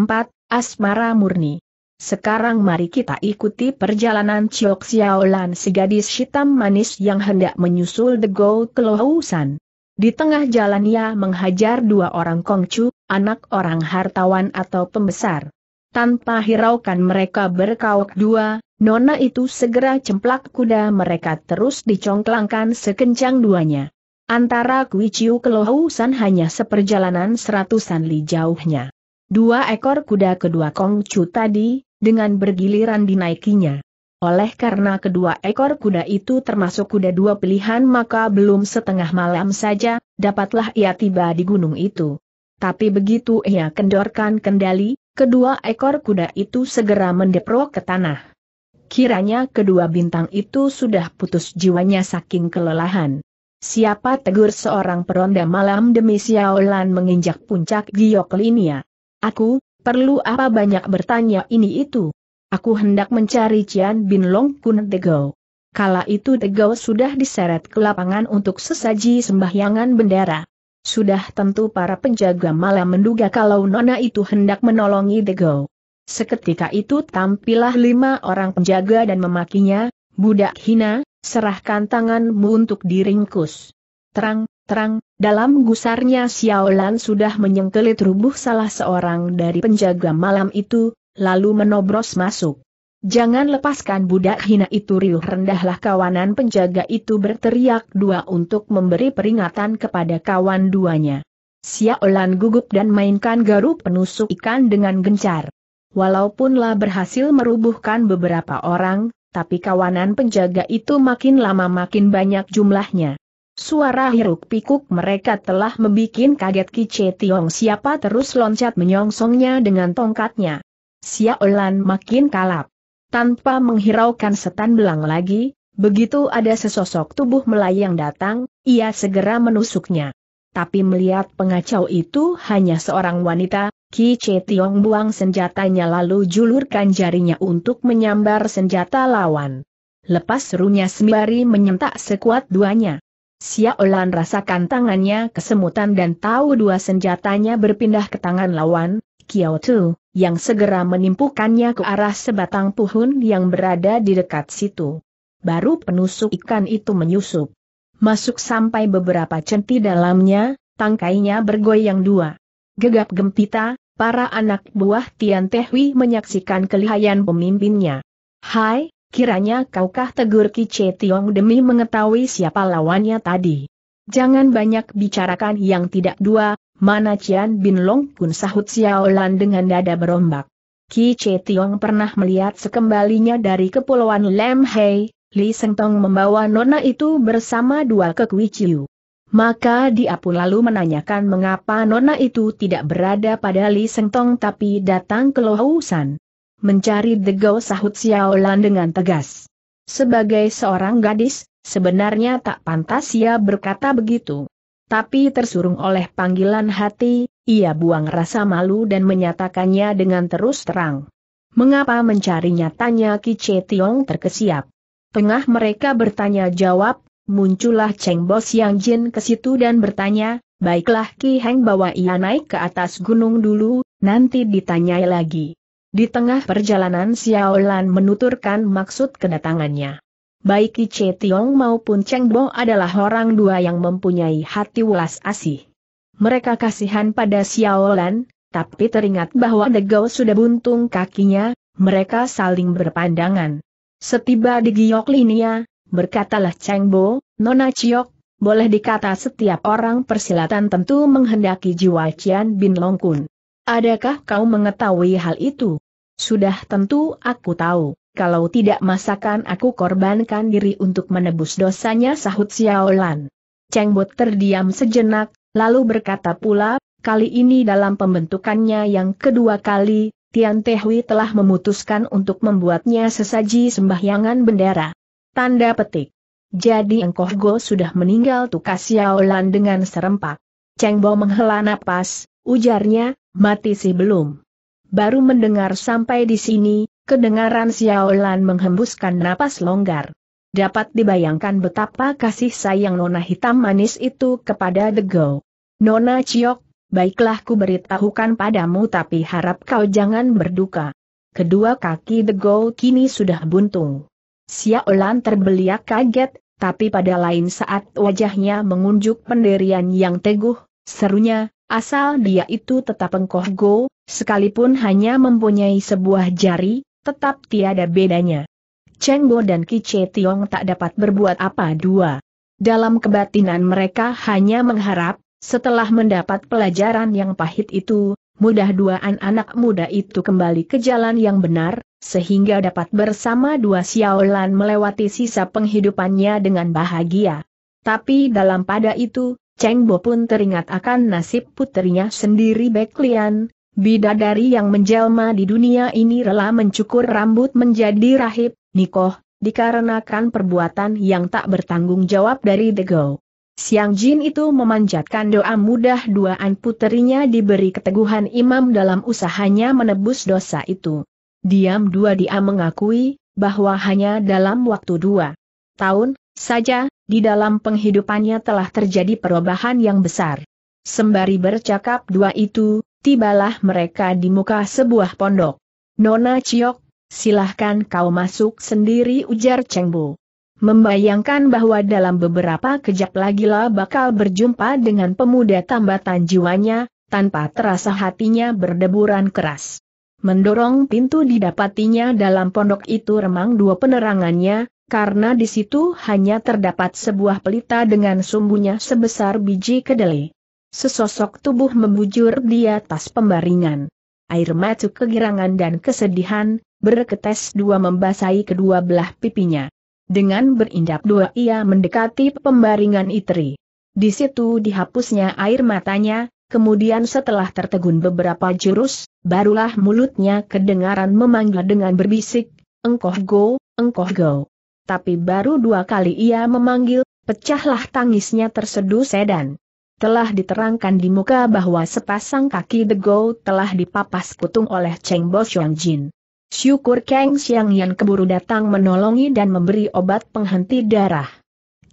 Asmara Murni. Sekarang mari kita ikuti perjalanan Chiok Xiaolan si gadis hitam manis yang hendak menyusul The Gold Kelohousan. Di tengah jalan ia menghajar dua orang kongcu, anak orang hartawan atau pembesar. Tanpa hiraukan mereka berkauk dua, nona itu segera cemplak kuda mereka terus dicongklangkan sekencang duanya. Antara Kuiciu ke hanya seperjalanan seratusan li jauhnya. Dua ekor kuda kedua Kongcu tadi, dengan bergiliran dinaikinya. Oleh karena kedua ekor kuda itu termasuk kuda dua pilihan maka belum setengah malam saja, dapatlah ia tiba di gunung itu. Tapi begitu ia kendorkan kendali, Kedua ekor kuda itu segera mendeprok ke tanah. Kiranya kedua bintang itu sudah putus jiwanya saking kelelahan. Siapa tegur seorang peronda malam demi Xiaolan menginjak puncak Gioklinia? Aku, perlu apa banyak bertanya ini itu? Aku hendak mencari Cian Bin Long Kun Degau. Kala itu Degau sudah diseret ke lapangan untuk sesaji sembahyangan bendera. Sudah tentu para penjaga malam menduga kalau Nona itu hendak menolongi Dego. Seketika itu tampillah lima orang penjaga dan memakinya, budak hina, serahkan tanganmu untuk diringkus. Terang, terang, dalam gusarnya Xiaolan sudah menyengkelit rubuh salah seorang dari penjaga malam itu, lalu menobros masuk. Jangan lepaskan budak hina itu riuh rendahlah kawanan penjaga itu berteriak dua untuk memberi peringatan kepada kawan duanya. Siaolan gugup dan mainkan garu penusuk ikan dengan gencar. Walaupunlah berhasil merubuhkan beberapa orang, tapi kawanan penjaga itu makin lama makin banyak jumlahnya. Suara hiruk pikuk mereka telah membuat kaget Kice Tiong siapa terus loncat menyongsongnya dengan tongkatnya. Siaolan makin kalap. Tanpa menghiraukan setan belang lagi, begitu ada sesosok tubuh melayang datang, ia segera menusuknya. Tapi melihat pengacau itu hanya seorang wanita, Ki Che Tiong buang senjatanya lalu julurkan jarinya untuk menyambar senjata lawan. Lepas serunya sembari menyentak sekuat duanya. Xiaolan rasakan tangannya kesemutan dan tahu dua senjatanya berpindah ke tangan lawan, Tu, yang segera menimpukannya ke arah sebatang pohon yang berada di dekat situ. Baru penusuk ikan itu menyusup. Masuk sampai beberapa centi dalamnya, tangkainya bergoyang dua. Gegap gempita, para anak buah Tian Tehwi menyaksikan kelihayan pemimpinnya. Hai, kiranya kaukah tegur Che Tiong demi mengetahui siapa lawannya tadi. Jangan banyak bicarakan yang tidak dua, Mana Cian Bin Long pun sahut Xiaolan dengan dada berombak. Ki Che Tiong pernah melihat sekembalinya dari kepulauan Lam Hei, Li Seng Tong membawa nona itu bersama dua kekwi Chiu. Maka dia pun lalu menanyakan mengapa nona itu tidak berada pada Li Seng Tong tapi datang ke Lohusan. Mencari Degau sahut Xiaolan dengan tegas. Sebagai seorang gadis, sebenarnya tak pantas ia berkata begitu. Tapi tersurung oleh panggilan hati, ia buang rasa malu dan menyatakannya dengan terus terang. Mengapa mencarinya tanya Che Tiong terkesiap. Tengah mereka bertanya jawab, muncullah Cheng Bos Yang Jin ke situ dan bertanya, baiklah Ki Heng bawa ia naik ke atas gunung dulu, nanti ditanyai lagi. Di tengah perjalanan Xiao Lan menuturkan maksud kedatangannya baik Ice Tiong maupun Cheng Bo adalah orang dua yang mempunyai hati welas asih. Mereka kasihan pada Xiao Lan, tapi teringat bahwa Degau sudah buntung kakinya, mereka saling berpandangan. Setiba di Giok Linia, berkatalah Cheng Bo, Nona Ciok, boleh dikata setiap orang persilatan tentu menghendaki jiwa Cian Bin Long Kun. Adakah kau mengetahui hal itu? Sudah tentu aku tahu kalau tidak masakan aku korbankan diri untuk menebus dosanya sahut Xiaolan. Cheng Bo terdiam sejenak, lalu berkata pula, kali ini dalam pembentukannya yang kedua kali, Tian Tehui telah memutuskan untuk membuatnya sesaji sembahyangan bendera. Tanda petik. Jadi Engkoh Go sudah meninggal tukas Xiaolan dengan serempak. Cheng Bo menghela napas, ujarnya, mati sih belum. Baru mendengar sampai di sini, kedengaran Xiaolan menghembuskan napas longgar. Dapat dibayangkan betapa kasih sayang Nona Hitam Manis itu kepada The Dego. Nona Ciok, baiklah ku beritahukan padamu tapi harap kau jangan berduka. Kedua kaki The Dego kini sudah buntung. Xiaolan terbeliak kaget, tapi pada lain saat wajahnya mengunjuk pendirian yang teguh, serunya, asal dia itu tetap engkoh go, sekalipun hanya mempunyai sebuah jari, tetap tiada bedanya. Cheng Bo dan Ki Che Tiong tak dapat berbuat apa dua. Dalam kebatinan mereka hanya mengharap, setelah mendapat pelajaran yang pahit itu, mudah duaan anak muda itu kembali ke jalan yang benar, sehingga dapat bersama dua Xiaolan melewati sisa penghidupannya dengan bahagia. Tapi dalam pada itu, Cheng Bo pun teringat akan nasib putrinya sendiri Beklian, Bidadari yang menjelma di dunia ini rela mencukur rambut menjadi rahib, nikoh, dikarenakan perbuatan yang tak bertanggung jawab dari The Siang Jin itu memanjatkan doa mudah duaan puterinya diberi keteguhan imam dalam usahanya menebus dosa itu. Diam dua dia mengakui, bahwa hanya dalam waktu dua tahun, saja, di dalam penghidupannya telah terjadi perubahan yang besar. Sembari bercakap dua itu, tibalah mereka di muka sebuah pondok. Nona Ciok, silahkan kau masuk sendiri ujar Cheng Bu. Membayangkan bahwa dalam beberapa kejap lagi lah bakal berjumpa dengan pemuda tambatan jiwanya, tanpa terasa hatinya berdeburan keras. Mendorong pintu didapatinya dalam pondok itu remang dua penerangannya, karena di situ hanya terdapat sebuah pelita dengan sumbunya sebesar biji kedelai. Sesosok tubuh membujur di atas pembaringan. Air mata kegirangan dan kesedihan, berketes dua membasahi kedua belah pipinya. Dengan berindap dua ia mendekati pembaringan Itri. Di situ dihapusnya air matanya, kemudian setelah tertegun beberapa jurus, barulah mulutnya kedengaran memanggil dengan berbisik, Engkoh go, engkoh go. Tapi baru dua kali ia memanggil, pecahlah tangisnya tersedu sedan telah diterangkan di muka bahwa sepasang kaki The Go telah dipapas kutung oleh Cheng Bo Xiong Jin. Syukur Kang Xiang Yan keburu datang menolongi dan memberi obat penghenti darah.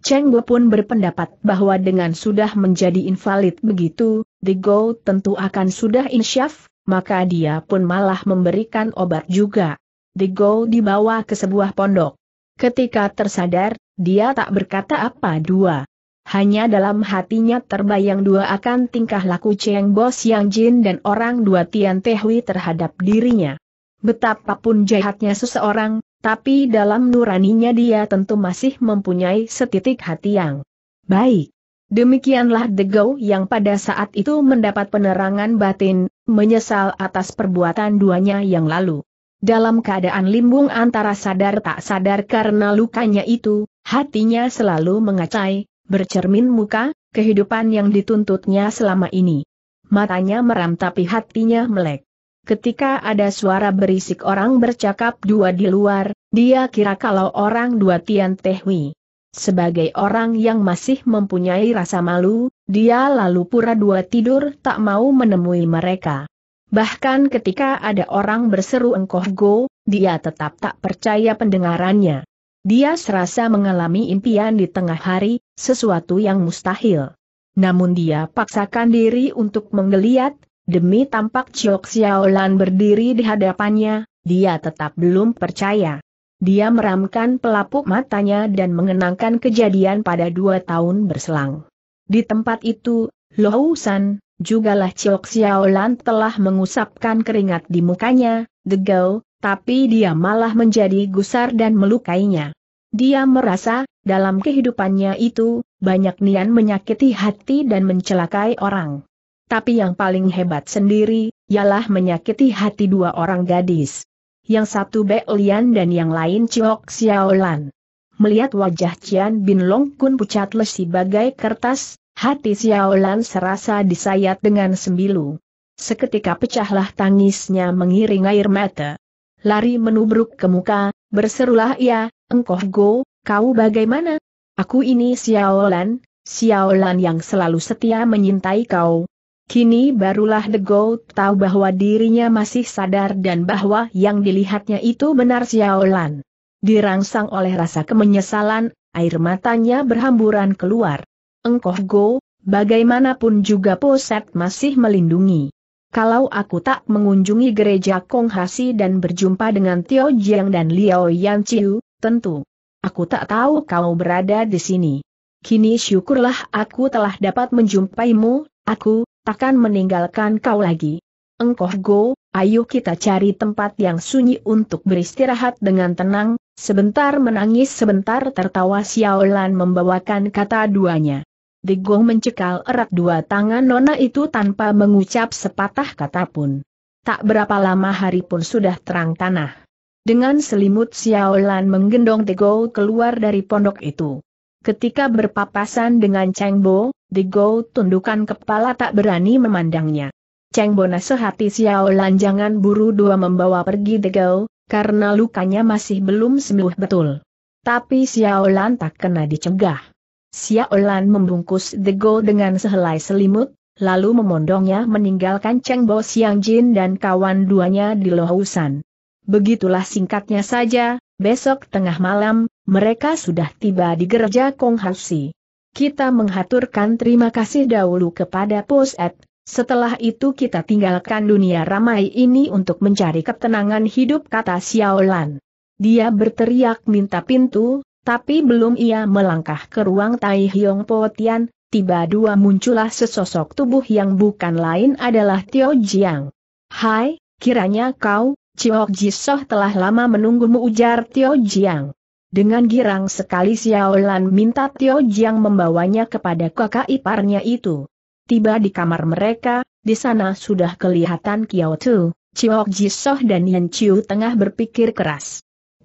Cheng Bo pun berpendapat bahwa dengan sudah menjadi invalid begitu, The Go tentu akan sudah insyaf, maka dia pun malah memberikan obat juga. The Go dibawa ke sebuah pondok. Ketika tersadar, dia tak berkata apa dua hanya dalam hatinya terbayang dua akan tingkah laku Cheng Bo Yang Jin dan orang dua Tian Tehui terhadap dirinya. Betapapun jahatnya seseorang, tapi dalam nuraninya dia tentu masih mempunyai setitik hati yang baik. Demikianlah Degau yang pada saat itu mendapat penerangan batin, menyesal atas perbuatan duanya yang lalu. Dalam keadaan limbung antara sadar tak sadar karena lukanya itu, hatinya selalu mengacai, bercermin muka, kehidupan yang dituntutnya selama ini. Matanya meram tapi hatinya melek. Ketika ada suara berisik orang bercakap dua di luar, dia kira kalau orang dua Tian Tehui. Sebagai orang yang masih mempunyai rasa malu, dia lalu pura dua tidur tak mau menemui mereka. Bahkan ketika ada orang berseru engkoh go, dia tetap tak percaya pendengarannya. Dia serasa mengalami impian di tengah hari, sesuatu yang mustahil. Namun dia paksakan diri untuk menggeliat, demi tampak Chok Xiaolan berdiri di hadapannya, dia tetap belum percaya. Dia meramkan pelapuk matanya dan mengenangkan kejadian pada dua tahun berselang. Di tempat itu, Lohousan, jugalah Chok Xiaolan telah mengusapkan keringat di mukanya, degau, tapi dia malah menjadi gusar dan melukainya. Dia merasa, dalam kehidupannya itu, banyak nian menyakiti hati dan mencelakai orang. Tapi yang paling hebat sendiri, ialah menyakiti hati dua orang gadis. Yang satu Be Lian dan yang lain Chok Xiaolan. Melihat wajah Cian Bin Long Kun pucat lesi bagai kertas, hati Xiaolan serasa disayat dengan sembilu. Seketika pecahlah tangisnya mengiring air mata. Lari menubruk ke muka, berserulah ia, Engkoh Go, kau bagaimana? Aku ini Xiaolan, Xiaolan yang selalu setia menyintai kau. Kini barulah The Goat tahu bahwa dirinya masih sadar dan bahwa yang dilihatnya itu benar Xiaolan. Dirangsang oleh rasa kemenyesalan, air matanya berhamburan keluar. Engkoh Go, bagaimanapun juga Poset masih melindungi. Kalau aku tak mengunjungi gereja Kong Hasi dan berjumpa dengan Tio Jiang dan Liao Yan Chiu, Tentu. Aku tak tahu kau berada di sini. Kini syukurlah aku telah dapat menjumpaimu, aku, takkan meninggalkan kau lagi. Engkoh go, ayo kita cari tempat yang sunyi untuk beristirahat dengan tenang, sebentar menangis sebentar tertawa Xiaolan membawakan kata duanya. Go mencekal erat dua tangan Nona itu tanpa mengucap sepatah kata pun. Tak berapa lama hari pun sudah terang tanah. Dengan selimut Xiaolan menggendong Tego keluar dari pondok itu. Ketika berpapasan dengan Cheng Bo, Tego tundukan kepala tak berani memandangnya. Cheng Bo nasihati Xiaolan jangan buru dua membawa pergi Tego, karena lukanya masih belum sembuh betul. Tapi Xiaolan tak kena dicegah. Xiaolan membungkus Tego dengan sehelai selimut, lalu memondongnya meninggalkan Cheng Bo Siang Jin dan kawan duanya di Lohusan. Begitulah singkatnya saja, besok tengah malam, mereka sudah tiba di gereja Kong Hasi. Kita menghaturkan terima kasih dahulu kepada Poset, setelah itu kita tinggalkan dunia ramai ini untuk mencari ketenangan hidup kata Xiaolan. Dia berteriak minta pintu, tapi belum ia melangkah ke ruang Tai Hiong Potian, tiba dua muncullah sesosok tubuh yang bukan lain adalah Tio Jiang. Hai, kiranya kau, Chiok Jisoh telah lama menunggumu ujar Tio Jiang. Dengan girang sekali Xiao Lan minta Tio Jiang membawanya kepada kakak iparnya itu. Tiba di kamar mereka, di sana sudah kelihatan Kiao Tu, Chiok Jisoh dan Yan Chiu tengah berpikir keras.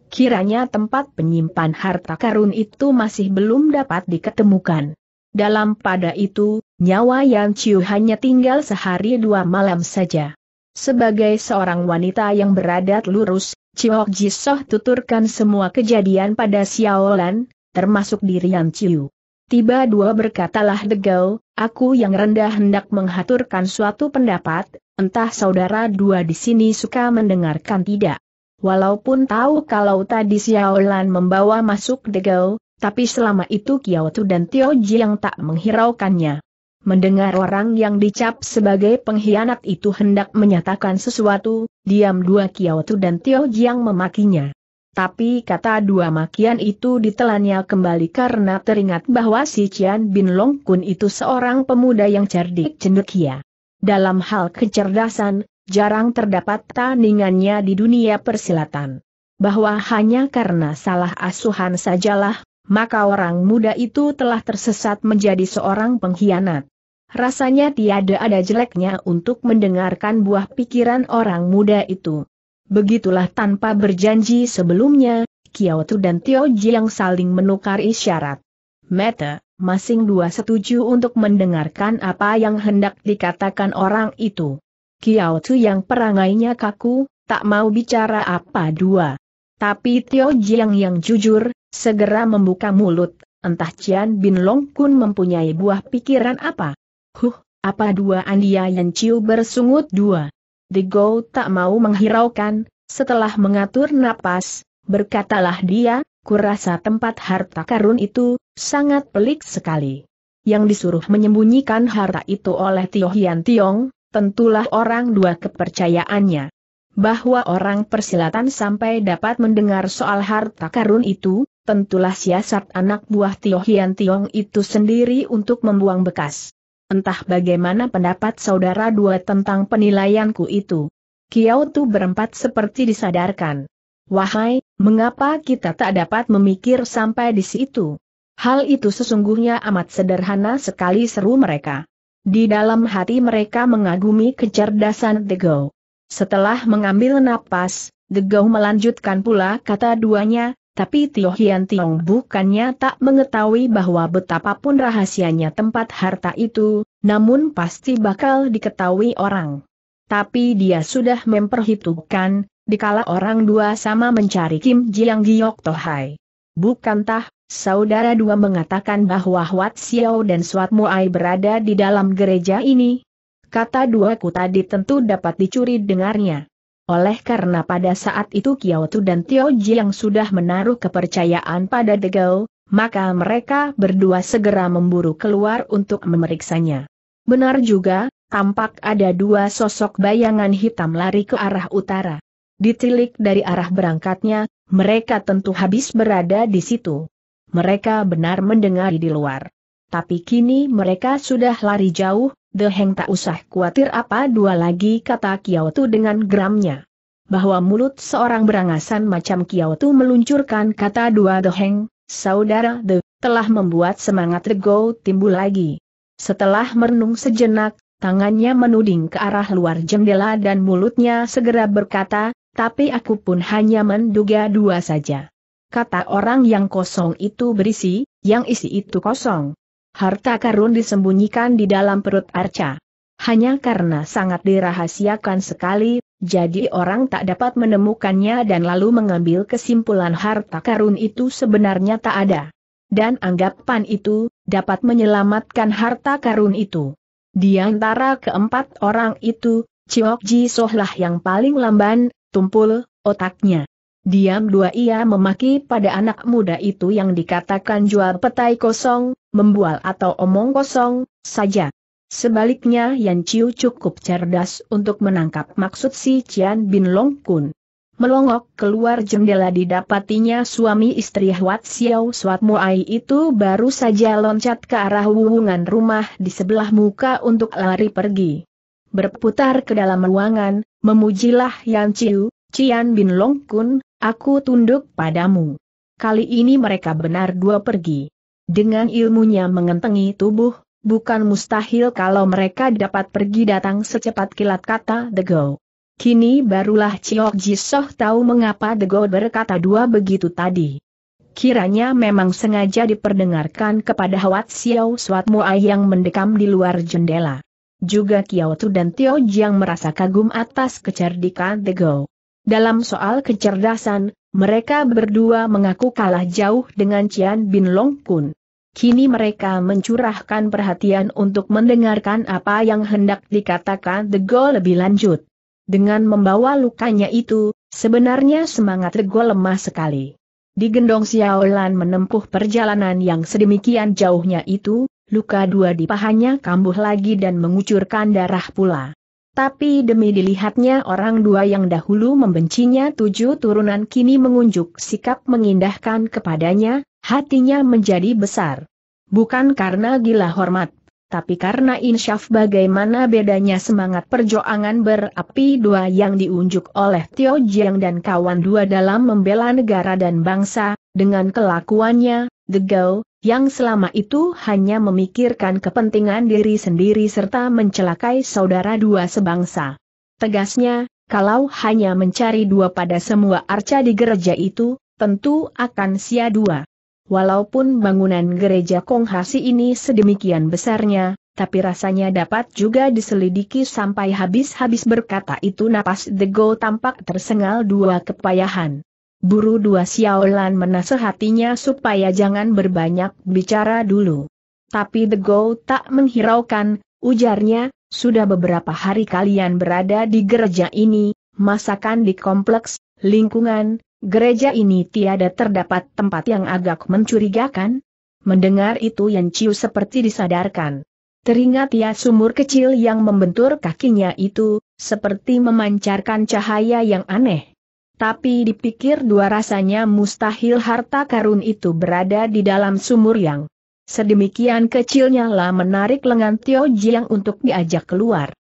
Kiranya tempat penyimpan harta karun itu masih belum dapat diketemukan. Dalam pada itu, nyawa Yan Chiu hanya tinggal sehari dua malam saja. Sebagai seorang wanita yang beradat lurus, Chiok Jisoh tuturkan semua kejadian pada Xiaolan, termasuk diri Yan Chiu. Tiba dua berkatalah Degau, aku yang rendah hendak menghaturkan suatu pendapat, entah saudara dua di sini suka mendengarkan tidak. Walaupun tahu kalau tadi Xiaolan membawa masuk Degau, tapi selama itu Kiao Tu dan Tio Ji yang tak menghiraukannya. Mendengar orang yang dicap sebagai pengkhianat itu hendak menyatakan sesuatu, diam dua Kiaotu dan Tio Jiang memakinya. Tapi kata dua makian itu ditelannya kembali karena teringat bahwa si Cian Bin Long Kun itu seorang pemuda yang cerdik cendekia. Dalam hal kecerdasan, jarang terdapat tandingannya di dunia persilatan. Bahwa hanya karena salah asuhan sajalah, maka orang muda itu telah tersesat menjadi seorang pengkhianat. Rasanya tiada ada jeleknya untuk mendengarkan buah pikiran orang muda itu. Begitulah tanpa berjanji sebelumnya, Tu dan Tio yang saling menukar isyarat. Meta, masing dua setuju untuk mendengarkan apa yang hendak dikatakan orang itu. Tu yang perangainya kaku, tak mau bicara apa dua. Tapi Tio Jiang yang jujur, segera membuka mulut, entah Cian Bin Long Kun mempunyai buah pikiran apa. Huh, apa dua Andia yang Chiu bersungut dua. The Go tak mau menghiraukan, setelah mengatur napas, berkatalah dia, kurasa tempat harta karun itu, sangat pelik sekali. Yang disuruh menyembunyikan harta itu oleh Tio Hian Tiong, tentulah orang dua kepercayaannya. Bahwa orang persilatan sampai dapat mendengar soal harta karun itu, tentulah siasat anak buah Tio Hian Tiong itu sendiri untuk membuang bekas entah bagaimana pendapat saudara dua tentang penilaianku itu. Kiau Tu berempat seperti disadarkan. Wahai, mengapa kita tak dapat memikir sampai di situ? Hal itu sesungguhnya amat sederhana sekali seru mereka. Di dalam hati mereka mengagumi kecerdasan Go. Setelah mengambil napas, Degau melanjutkan pula kata duanya, tapi Tio Hian Tiong bukannya tak mengetahui bahwa betapapun rahasianya tempat harta itu, namun pasti bakal diketahui orang. Tapi dia sudah memperhitungkan, dikala orang dua sama mencari Kim Jiang Giok Tohai. Bukankah, saudara dua mengatakan bahwa Huat Xiao dan Suat Muai berada di dalam gereja ini? Kata duaku tadi tentu dapat dicuri dengarnya. Oleh karena pada saat itu Tu dan Tio yang sudah menaruh kepercayaan pada Degao, maka mereka berdua segera memburu keluar untuk memeriksanya. Benar juga, tampak ada dua sosok bayangan hitam lari ke arah utara. Ditilik dari arah berangkatnya, mereka tentu habis berada di situ. Mereka benar mendengar di luar tapi kini mereka sudah lari jauh, The Heng tak usah khawatir apa dua lagi kata Tu dengan geramnya. Bahwa mulut seorang berangasan macam Tu meluncurkan kata dua The Heng, saudara The, telah membuat semangat Rego timbul lagi. Setelah merenung sejenak, tangannya menuding ke arah luar jendela dan mulutnya segera berkata, tapi aku pun hanya menduga dua saja. Kata orang yang kosong itu berisi, yang isi itu kosong. Harta karun disembunyikan di dalam perut arca. Hanya karena sangat dirahasiakan sekali, jadi orang tak dapat menemukannya dan lalu mengambil kesimpulan harta karun itu sebenarnya tak ada. Dan anggapan itu, dapat menyelamatkan harta karun itu. Di antara keempat orang itu, Chiok Ji Sohlah yang paling lamban, tumpul, otaknya. Diam dua ia memaki pada anak muda itu yang dikatakan jual petai kosong, membual atau omong kosong, saja. Sebaliknya Yan Chiu cukup cerdas untuk menangkap maksud si Cian Bin Long Kun. Melongok keluar jendela didapatinya suami istri Huat Xiao Suat Muai itu baru saja loncat ke arah hubungan rumah di sebelah muka untuk lari pergi. Berputar ke dalam ruangan, memujilah Yan Chiu, Cian Bin Long Kun, Aku tunduk padamu. Kali ini mereka benar dua pergi. Dengan ilmunya mengentengi tubuh, bukan mustahil kalau mereka dapat pergi datang secepat kilat kata The Go. Kini barulah Chiok Jisoh tahu mengapa The Go berkata dua begitu tadi. Kiranya memang sengaja diperdengarkan kepada Hwat Xiao Suat Muai yang mendekam di luar jendela. Juga Kiao Tu dan Tio Jiang merasa kagum atas kecerdikan The Go. Dalam soal kecerdasan, mereka berdua mengaku kalah jauh dengan Cian Bin Long Kun. Kini mereka mencurahkan perhatian untuk mendengarkan apa yang hendak dikatakan The Go lebih lanjut. Dengan membawa lukanya itu, sebenarnya semangat The Go lemah sekali. Digendong Xiaolan menempuh perjalanan yang sedemikian jauhnya itu, luka dua di pahanya kambuh lagi dan mengucurkan darah pula. Tapi demi dilihatnya orang dua yang dahulu membencinya tujuh turunan kini mengunjuk sikap mengindahkan kepadanya, hatinya menjadi besar. Bukan karena gila hormat, tapi karena insyaf bagaimana bedanya semangat perjuangan berapi dua yang diunjuk oleh Tio Jiang dan kawan dua dalam membela negara dan bangsa, dengan kelakuannya, The degau, yang selama itu hanya memikirkan kepentingan diri sendiri serta mencelakai saudara dua sebangsa. Tegasnya, kalau hanya mencari dua pada semua arca di gereja itu, tentu akan sia dua. Walaupun bangunan gereja Konghasi ini sedemikian besarnya, tapi rasanya dapat juga diselidiki sampai habis-habis berkata itu napas Dego tampak tersengal dua kepayahan. Buru dua Xiaolan menasehatinya supaya jangan berbanyak bicara dulu. Tapi The Go tak menghiraukan, ujarnya, sudah beberapa hari kalian berada di gereja ini, masakan di kompleks, lingkungan, gereja ini tiada terdapat tempat yang agak mencurigakan? Mendengar itu Yan Chiu seperti disadarkan. Teringat ya sumur kecil yang membentur kakinya itu, seperti memancarkan cahaya yang aneh. Tapi dipikir dua rasanya mustahil harta karun itu berada di dalam sumur yang sedemikian kecilnya lah menarik lengan Tio Jiang untuk diajak keluar.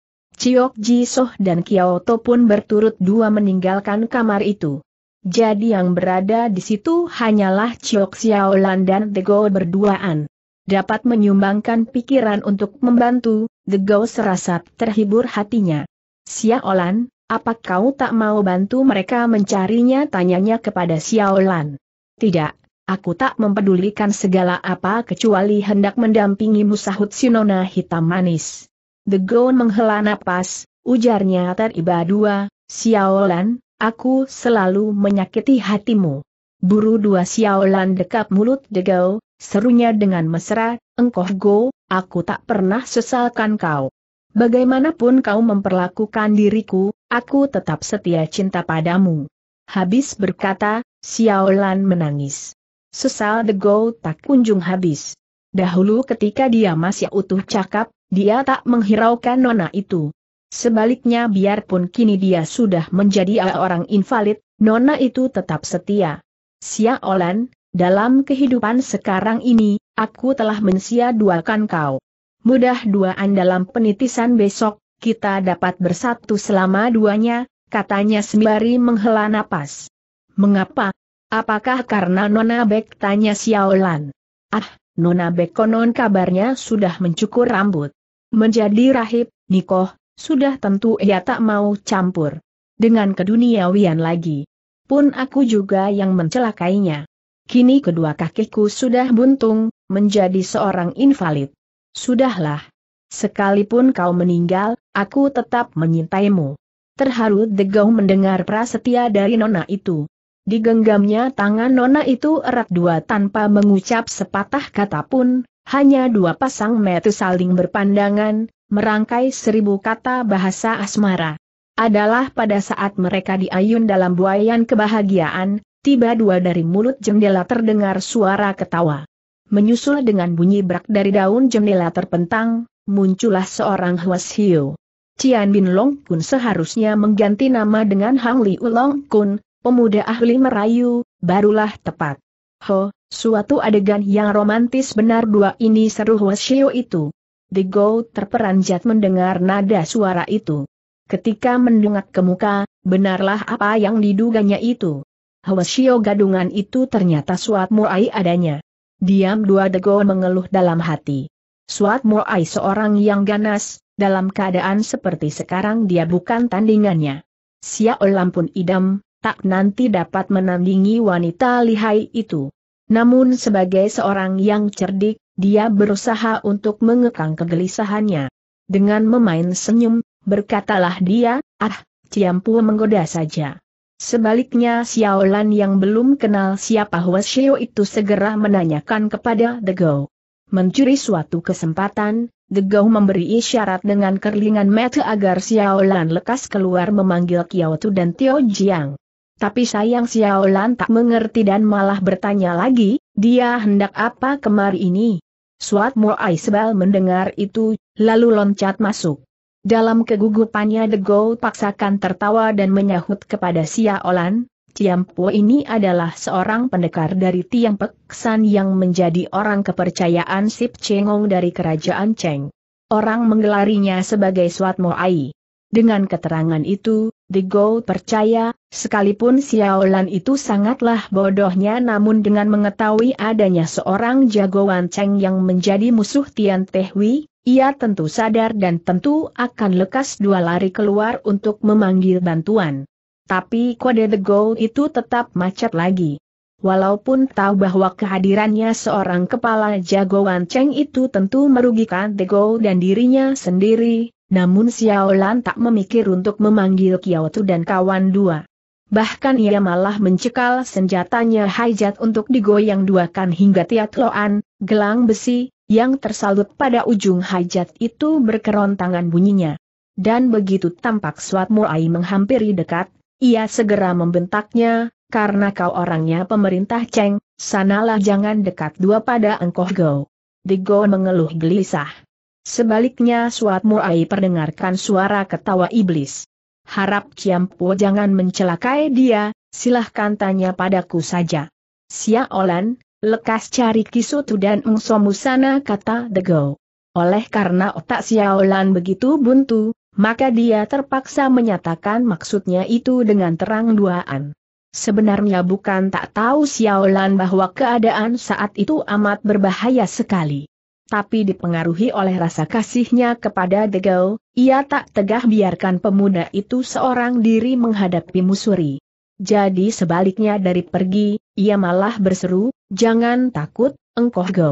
Ciok Ji Soh dan Kyoto pun berturut dua meninggalkan kamar itu. Jadi yang berada di situ hanyalah Ciok Xiaolan dan The Go berduaan. Dapat menyumbangkan pikiran untuk membantu, The Go serasa terhibur hatinya. Xiaolan, apa kau tak mau bantu mereka mencarinya? Tanyanya kepada Xiao Lan. Tidak, aku tak mempedulikan segala apa kecuali hendak mendampingimu sahut Sinona hitam manis. The Gon menghela napas, ujarnya teriba dua, Xiao Lan, aku selalu menyakiti hatimu. Buru dua Xiao Lan dekap mulut The Degau, serunya dengan mesra, engkau go, aku tak pernah sesalkan kau. Bagaimanapun kau memperlakukan diriku, Aku tetap setia cinta padamu. Habis berkata, Xiaolan menangis. Sesal the Go tak kunjung habis. Dahulu ketika dia masih utuh cakap, dia tak menghiraukan nona itu. Sebaliknya biarpun kini dia sudah menjadi orang invalid, nona itu tetap setia. Xiaolan, dalam kehidupan sekarang ini, aku telah mensia-duakan kau. Mudah duaan dalam penitisan besok, kita dapat bersatu selama duanya, katanya sembari menghela napas. Mengapa? Apakah karena Nona Bek tanya Xiaolan? Ah, Nona Bek konon kabarnya sudah mencukur rambut. Menjadi rahib, Nikoh, sudah tentu ia tak mau campur. Dengan keduniawian lagi. Pun aku juga yang mencelakainya. Kini kedua kakiku sudah buntung, menjadi seorang invalid. Sudahlah. Sekalipun kau meninggal, Aku tetap menyintaimu. Terharu Degau mendengar prasetya dari nona itu. Digenggamnya tangan nona itu erat dua tanpa mengucap sepatah kata pun, hanya dua pasang mata saling berpandangan, merangkai seribu kata bahasa asmara. Adalah pada saat mereka diayun dalam buayan kebahagiaan, tiba dua dari mulut jendela terdengar suara ketawa. Menyusul dengan bunyi brak dari daun jendela terpentang, muncullah seorang hiu. Cian Bin Long Kun seharusnya mengganti nama dengan Hang Li Ulong Kun, pemuda ahli merayu, barulah tepat. Ho, suatu adegan yang romantis benar dua ini seru Huashio itu. The Go terperanjat mendengar nada suara itu. Ketika mendungak ke muka, benarlah apa yang diduganya itu. Huashio gadungan itu ternyata suat murai adanya. Diam dua The Go mengeluh dalam hati. Suat Ai seorang yang ganas, dalam keadaan seperti sekarang dia bukan tandingannya. Xiaolam pun idam, tak nanti dapat menandingi wanita lihai itu. Namun sebagai seorang yang cerdik, dia berusaha untuk mengekang kegelisahannya. Dengan memain senyum, berkatalah dia, ah, Ciampu menggoda saja. Sebaliknya Lan yang belum kenal siapa Hua Xiao itu segera menanyakan kepada The Go. Mencuri suatu kesempatan, Degau memberi isyarat dengan kerlingan mata agar Xiaolan lekas keluar memanggil Kiao dan Tio Jiang. Tapi sayang Xiaolan tak mengerti dan malah bertanya lagi, dia hendak apa kemari ini? Suat Moai Sebal mendengar itu, lalu loncat masuk. Dalam kegugupannya Degau paksakan tertawa dan menyahut kepada Xiaolan, Po ini adalah seorang pendekar dari Tiang Peksan yang menjadi orang kepercayaan Sip Chengong dari kerajaan Cheng. Orang menggelarinya sebagai Suat Moai. Dengan keterangan itu, The Go percaya, sekalipun Xiao Lan itu sangatlah bodohnya namun dengan mengetahui adanya seorang jagoan Cheng yang menjadi musuh Tian Wei, ia tentu sadar dan tentu akan lekas dua lari keluar untuk memanggil bantuan tapi kode The Gold itu tetap macet lagi. Walaupun tahu bahwa kehadirannya seorang kepala jagoan Cheng itu tentu merugikan The Gold dan dirinya sendiri, namun Xiao Lan tak memikir untuk memanggil Tu dan kawan dua. Bahkan ia malah mencekal senjatanya hajat untuk digoyang duakan hingga tiatloan, gelang besi, yang tersalut pada ujung hajat itu berkerontangan bunyinya. Dan begitu tampak Swat Muai menghampiri dekat, ia segera membentaknya, karena kau orangnya pemerintah Cheng, sanalah jangan dekat dua pada engkoh Go. Dego mengeluh gelisah. Sebaliknya Suat muai perdengarkan suara ketawa iblis. Harap Po jangan mencelakai dia, silahkan tanya padaku saja. Sia Olan, lekas cari Kisutu dan sana kata Dego. Oleh karena otak Sia Olan begitu buntu, maka dia terpaksa menyatakan maksudnya itu dengan terang duaan. Sebenarnya bukan tak tahu Xiaolan bahwa keadaan saat itu amat berbahaya sekali. Tapi dipengaruhi oleh rasa kasihnya kepada Degau, ia tak tegah biarkan pemuda itu seorang diri menghadapi Musuri. Jadi sebaliknya dari pergi, ia malah berseru, jangan takut, engkau go.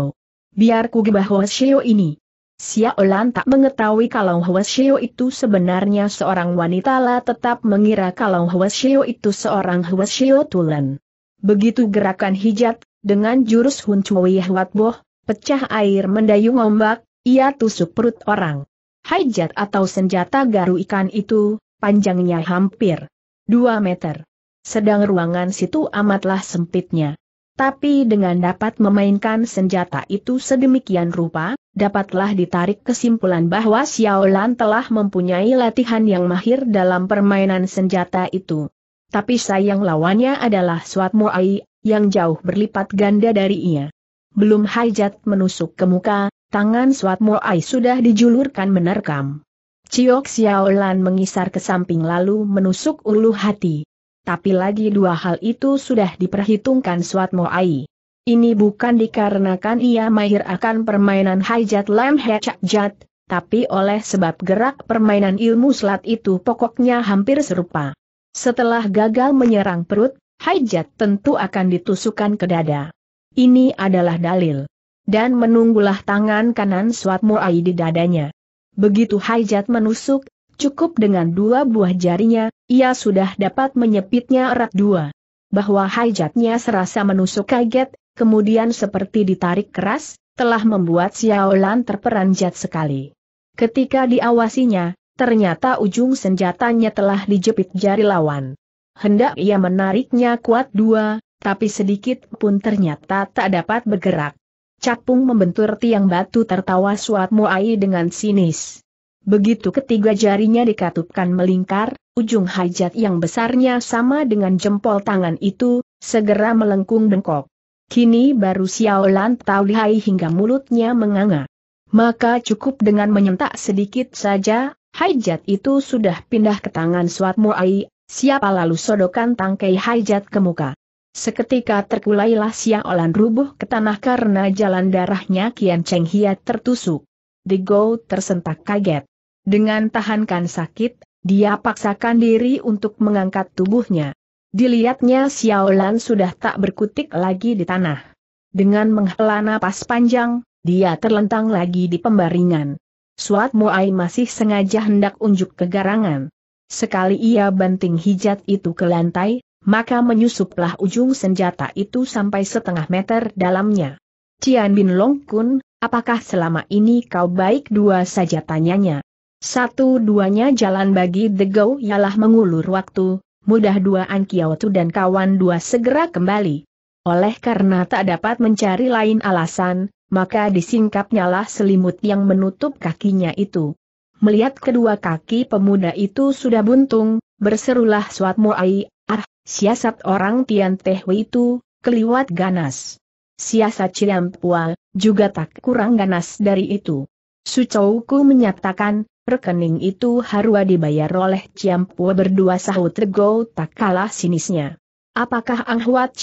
Biar ku gebah Xiao ini. Xiaolan tak mengetahui kalau Hua Xiao itu sebenarnya seorang wanita lah tetap mengira kalau Hua Xiao itu seorang Hua Xiao Tulen. Begitu gerakan hijat, dengan jurus Hun Cui Hwat Boh, pecah air mendayung ombak, ia tusuk perut orang. Hijat atau senjata garu ikan itu, panjangnya hampir 2 meter. Sedang ruangan situ amatlah sempitnya. Tapi dengan dapat memainkan senjata itu sedemikian rupa, dapatlah ditarik kesimpulan bahwa Xiao Lan telah mempunyai latihan yang mahir dalam permainan senjata itu. Tapi sayang lawannya adalah Suat Muai, yang jauh berlipat ganda dari ia. Belum hajat menusuk ke muka, tangan Suat Muai sudah dijulurkan menerkam. Ciok Xiao Lan mengisar ke samping lalu menusuk ulu hati. Tapi lagi dua hal itu sudah diperhitungkan Suat Muai. Ini bukan dikarenakan ia mahir akan permainan hajat lem jat, tapi oleh sebab gerak permainan ilmu selat itu pokoknya hampir serupa. Setelah gagal menyerang perut, hajat tentu akan ditusukan ke dada. Ini adalah dalil. Dan menunggulah tangan kanan suat muai di dadanya. Begitu hajat menusuk, cukup dengan dua buah jarinya, ia sudah dapat menyepitnya erat dua. Bahwa hajatnya serasa menusuk kaget, kemudian seperti ditarik keras, telah membuat Xiaolan terperanjat sekali. Ketika diawasinya, ternyata ujung senjatanya telah dijepit jari lawan. Hendak ia menariknya kuat dua, tapi sedikit pun ternyata tak dapat bergerak. Capung membentur tiang batu tertawa Suat Muai dengan sinis. Begitu ketiga jarinya dikatupkan melingkar, ujung hajat yang besarnya sama dengan jempol tangan itu, segera melengkung bengkok. Kini baru Xiaolan tahu lihai hingga mulutnya menganga. Maka cukup dengan menyentak sedikit saja, hajat itu sudah pindah ke tangan Suat Muai, siapa lalu sodokan tangkai hajat ke muka. Seketika terkulailah Xiaolan rubuh ke tanah karena jalan darahnya Kian Cheng Hia tertusuk. The Go tersentak kaget. Dengan tahankan sakit, dia paksakan diri untuk mengangkat tubuhnya. Dilihatnya Xiaolan sudah tak berkutik lagi di tanah. Dengan menghela napas panjang, dia terlentang lagi di pembaringan. Suat Muai masih sengaja hendak unjuk kegarangan. Sekali ia banting hijat itu ke lantai, maka menyusuplah ujung senjata itu sampai setengah meter dalamnya. Cian Bin Long Kun, apakah selama ini kau baik dua saja tanyanya? Satu duanya jalan bagi Degau ialah mengulur waktu, mudah dua Kiyotu dan kawan dua segera kembali. Oleh karena tak dapat mencari lain alasan, maka disingkapnyalah selimut yang menutup kakinya itu. Melihat kedua kaki pemuda itu sudah buntung, berserulah suat muai, ah, siasat orang Tian Wei itu, keliwat ganas. Siasat Pua, juga tak kurang ganas dari itu. Sucouku menyatakan, rekening itu harus dibayar oleh Ciampua berdua sahut Rego tak kalah sinisnya. Apakah Ang Huat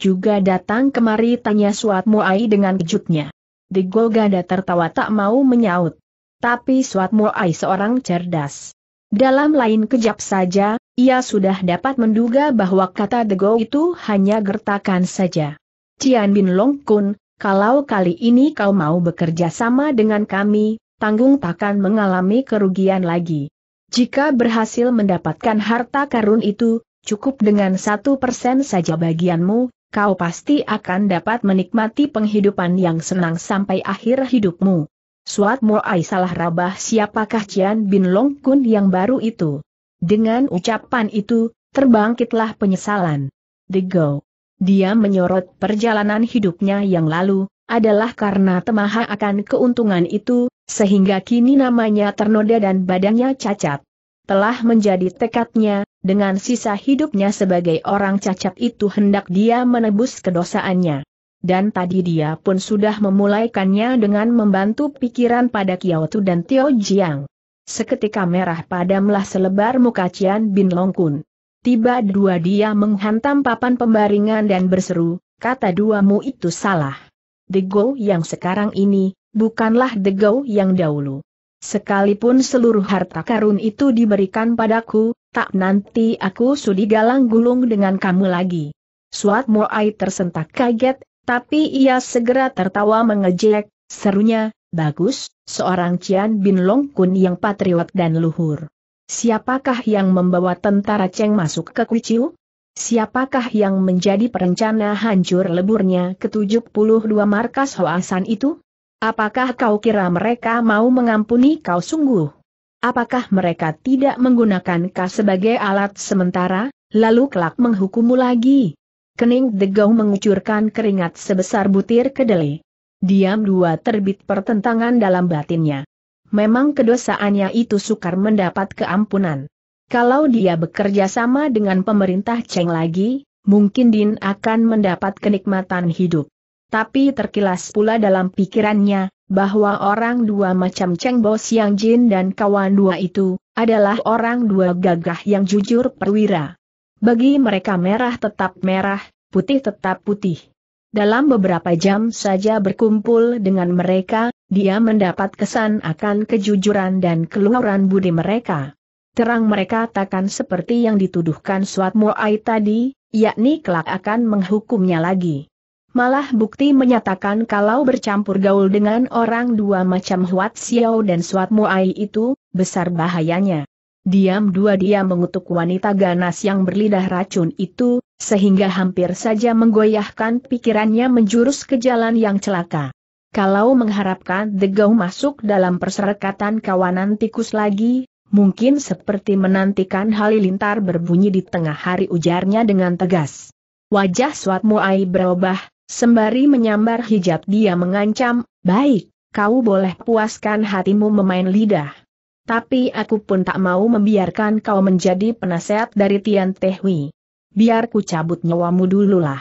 juga datang kemari tanya Suat Muai dengan kejutnya. Dego gada tertawa tak mau menyaut. Tapi Suat Muai seorang cerdas. Dalam lain kejap saja, ia sudah dapat menduga bahwa kata Dego itu hanya gertakan saja. Cian Bin Long Kun, kalau kali ini kau mau bekerja sama dengan kami, tanggung takkan mengalami kerugian lagi. Jika berhasil mendapatkan harta karun itu, cukup dengan satu persen saja bagianmu, kau pasti akan dapat menikmati penghidupan yang senang sampai akhir hidupmu. Suat Mu'ai salah rabah siapakah Cian Bin Long Kun yang baru itu. Dengan ucapan itu, terbangkitlah penyesalan. Dego. Dia menyorot perjalanan hidupnya yang lalu, adalah karena Temaha akan keuntungan itu, sehingga kini namanya ternoda dan badannya cacat. Telah menjadi tekadnya, dengan sisa hidupnya sebagai orang cacat itu hendak dia menebus kedosaannya. Dan tadi dia pun sudah memulaikannya dengan membantu pikiran pada Kiaotu dan Tio Jiang. Seketika merah padamlah selebar muka Cian Bin Kun. Tiba dua dia menghantam papan pembaringan dan berseru, kata duamu itu salah. Dego yang sekarang ini, bukanlah Dego yang dahulu. Sekalipun seluruh harta karun itu diberikan padaku, tak nanti aku sudi galang gulung dengan kamu lagi. Suat Moai tersentak kaget, tapi ia segera tertawa mengejek, serunya, bagus, seorang Cian Bin Long Kun yang patriot dan luhur. Siapakah yang membawa tentara Cheng masuk ke Kuiciu? Siapakah yang menjadi perencana hancur leburnya ke-72 markas Hoasan itu? Apakah kau kira mereka mau mengampuni kau sungguh? Apakah mereka tidak menggunakan kau sebagai alat sementara, lalu kelak menghukummu lagi? Kening Degau mengucurkan keringat sebesar butir kedelai. Diam dua terbit pertentangan dalam batinnya. Memang kedosaannya itu sukar mendapat keampunan. Kalau dia bekerja sama dengan pemerintah Cheng lagi, mungkin Din akan mendapat kenikmatan hidup. Tapi terkilas pula dalam pikirannya, bahwa orang dua macam Cheng Bo Siang Jin dan kawan dua itu, adalah orang dua gagah yang jujur perwira. Bagi mereka merah tetap merah, putih tetap putih. Dalam beberapa jam saja berkumpul dengan mereka, dia mendapat kesan akan kejujuran dan keluaran budi mereka terang mereka takkan seperti yang dituduhkan Suat Moai tadi, yakni kelak akan menghukumnya lagi. Malah bukti menyatakan kalau bercampur gaul dengan orang dua macam Huat Xiao dan Suat Moai itu, besar bahayanya. Diam-dua dia mengutuk wanita ganas yang berlidah racun itu, sehingga hampir saja menggoyahkan pikirannya menjurus ke jalan yang celaka. Kalau mengharapkan degau masuk dalam perserikatan kawanan tikus lagi, mungkin seperti menantikan halilintar berbunyi di tengah hari ujarnya dengan tegas. Wajah Suat Muai berubah, sembari menyambar hijab dia mengancam, baik, kau boleh puaskan hatimu memain lidah. Tapi aku pun tak mau membiarkan kau menjadi penasehat dari Tian Tehwi. Biar ku cabut nyawamu dululah.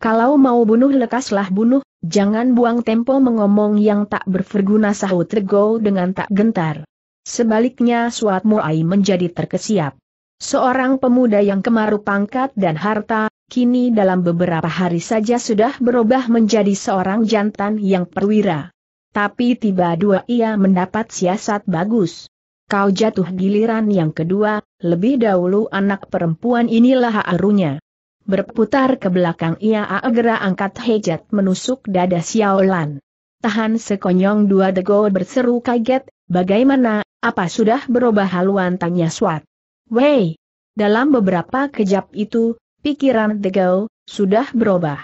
Kalau mau bunuh lekaslah bunuh, jangan buang tempo mengomong yang tak berverguna sahut Rego dengan tak gentar. Sebaliknya Suat muai menjadi terkesiap. Seorang pemuda yang kemaru pangkat dan harta, kini dalam beberapa hari saja sudah berubah menjadi seorang jantan yang perwira. Tapi tiba dua ia mendapat siasat bagus. Kau jatuh giliran yang kedua, lebih dahulu anak perempuan inilah arunya. Berputar ke belakang ia agera angkat hejat menusuk dada Xiaolan. Tahan sekonyong dua dego berseru kaget, bagaimana, apa sudah berubah haluan tanya Swat? Wei! Dalam beberapa kejap itu, pikiran Tegau, sudah berubah.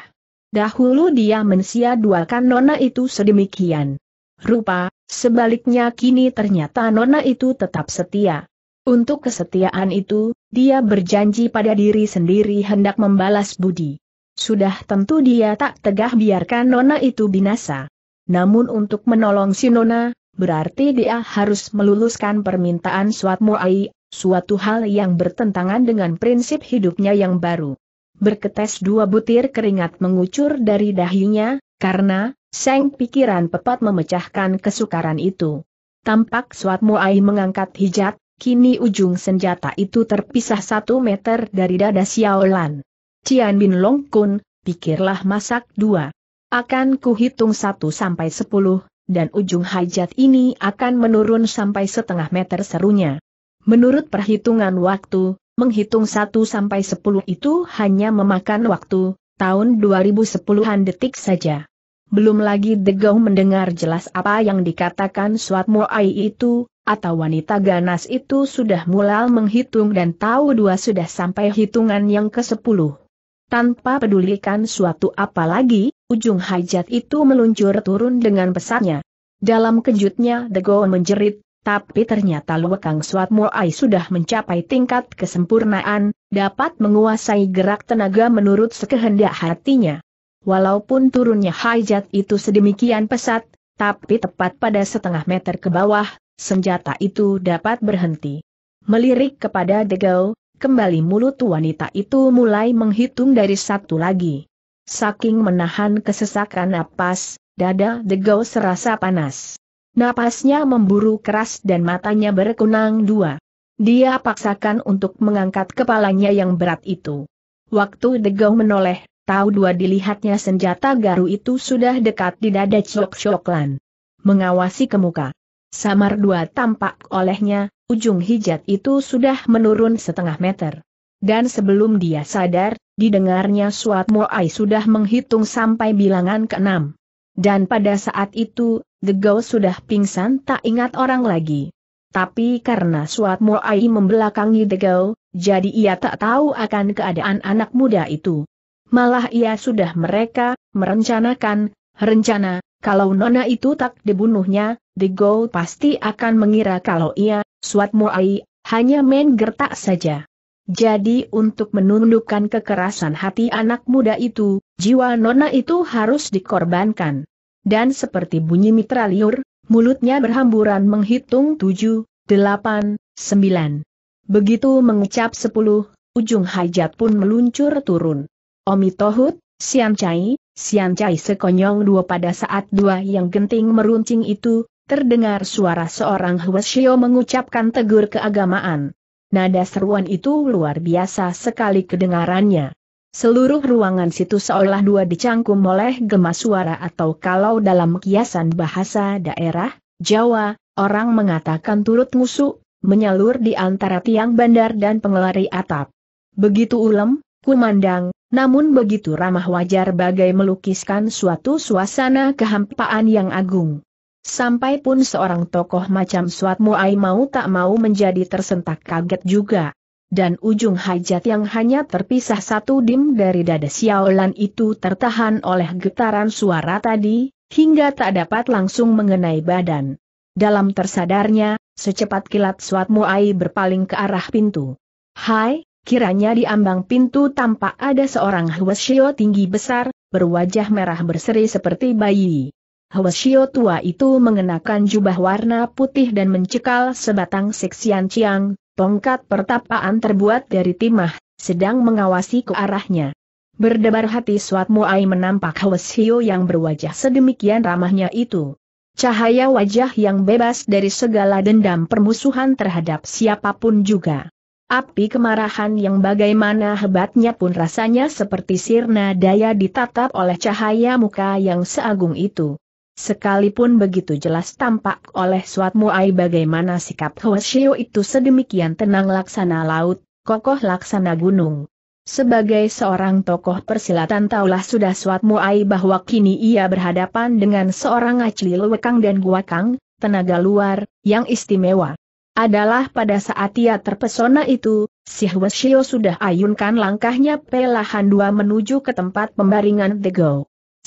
Dahulu dia mensia-duakan nona itu sedemikian. Rupa, sebaliknya kini ternyata nona itu tetap setia. Untuk kesetiaan itu, dia berjanji pada diri sendiri hendak membalas budi. Sudah tentu dia tak tegah biarkan Nona itu binasa. Namun untuk menolong si Nona, berarti dia harus meluluskan permintaan Suat Muai, suatu hal yang bertentangan dengan prinsip hidupnya yang baru. Berketes dua butir keringat mengucur dari dahinya, karena, seng pikiran pepat memecahkan kesukaran itu. Tampak Suat Muai mengangkat hijat, kini ujung senjata itu terpisah satu meter dari dada Xiaolan. Cian Bin Long Kun, pikirlah masak dua. Akan kuhitung satu sampai sepuluh, dan ujung hajat ini akan menurun sampai setengah meter serunya. Menurut perhitungan waktu, menghitung 1 sampai 10 itu hanya memakan waktu, tahun 2010-an detik saja. Belum lagi degau mendengar jelas apa yang dikatakan Suat Muai itu, atau wanita ganas itu sudah mulai menghitung dan tahu dua sudah sampai hitungan yang ke-10. Tanpa pedulikan suatu apa lagi, ujung hajat itu meluncur turun dengan pesatnya. Dalam kejutnya The Go menjerit, tapi ternyata Luwakang Suat Moai sudah mencapai tingkat kesempurnaan, dapat menguasai gerak tenaga menurut sekehendak hatinya. Walaupun turunnya hajat itu sedemikian pesat, tapi tepat pada setengah meter ke bawah, senjata itu dapat berhenti. Melirik kepada The Degau, Kembali mulut wanita itu mulai menghitung dari satu lagi. Saking menahan kesesakan napas, dada degau serasa panas. Napasnya memburu keras dan matanya berkunang dua. Dia paksakan untuk mengangkat kepalanya yang berat itu. Waktu degau menoleh, tahu dua dilihatnya senjata garu itu sudah dekat di dada cok-coklan. Mengawasi ke muka. Samar dua tampak olehnya, ujung hijat itu sudah menurun setengah meter. Dan sebelum dia sadar, didengarnya Suat Moai sudah menghitung sampai bilangan keenam. Dan pada saat itu, the Degau sudah pingsan tak ingat orang lagi. Tapi karena Suat Moai membelakangi the Degau, jadi ia tak tahu akan keadaan anak muda itu. Malah ia sudah mereka, merencanakan, rencana, kalau Nona itu tak dibunuhnya, the Degau pasti akan mengira kalau ia, Suat Muai, hanya main gertak saja. Jadi untuk menundukkan kekerasan hati anak muda itu, jiwa nona itu harus dikorbankan. Dan seperti bunyi mitra liur, mulutnya berhamburan menghitung tujuh, delapan, sembilan. Begitu mengucap sepuluh, ujung hajat pun meluncur turun. Omi Tohut, Sian Cai, Sian Cai sekonyong dua pada saat dua yang genting meruncing itu, terdengar suara seorang Huasyo mengucapkan tegur keagamaan. Nada seruan itu luar biasa sekali kedengarannya. Seluruh ruangan situ seolah dua dicangkum oleh gemas suara atau kalau dalam kiasan bahasa daerah, Jawa, orang mengatakan turut musuh, menyalur di antara tiang bandar dan pengelari atap. Begitu ulem, kumandang, namun begitu ramah wajar bagai melukiskan suatu suasana kehampaan yang agung. Sampai pun seorang tokoh macam Suat Muai mau tak mau menjadi tersentak kaget juga. Dan ujung hajat yang hanya terpisah satu dim dari dada Xiaolan itu tertahan oleh getaran suara tadi, hingga tak dapat langsung mengenai badan. Dalam tersadarnya, secepat kilat Suat Muai berpaling ke arah pintu. Hai, kiranya di ambang pintu tampak ada seorang Huasio tinggi besar, berwajah merah berseri seperti bayi. Hwasyo tua itu mengenakan jubah warna putih dan mencekal sebatang seksian ciang, tongkat pertapaan terbuat dari timah, sedang mengawasi ke arahnya. Berdebar hati Swat Muai menampak Hwasyo yang berwajah sedemikian ramahnya itu. Cahaya wajah yang bebas dari segala dendam permusuhan terhadap siapapun juga. Api kemarahan yang bagaimana hebatnya pun rasanya seperti sirna daya ditatap oleh cahaya muka yang seagung itu. Sekalipun begitu jelas tampak oleh Suat Muai bagaimana sikap Hoesio itu sedemikian tenang laksana laut, kokoh laksana gunung. Sebagai seorang tokoh persilatan taulah sudah Suat Muai bahwa kini ia berhadapan dengan seorang acli lewekang dan guakang, tenaga luar, yang istimewa. Adalah pada saat ia terpesona itu, si Hoesio sudah ayunkan langkahnya pelahan dua menuju ke tempat pembaringan The Go.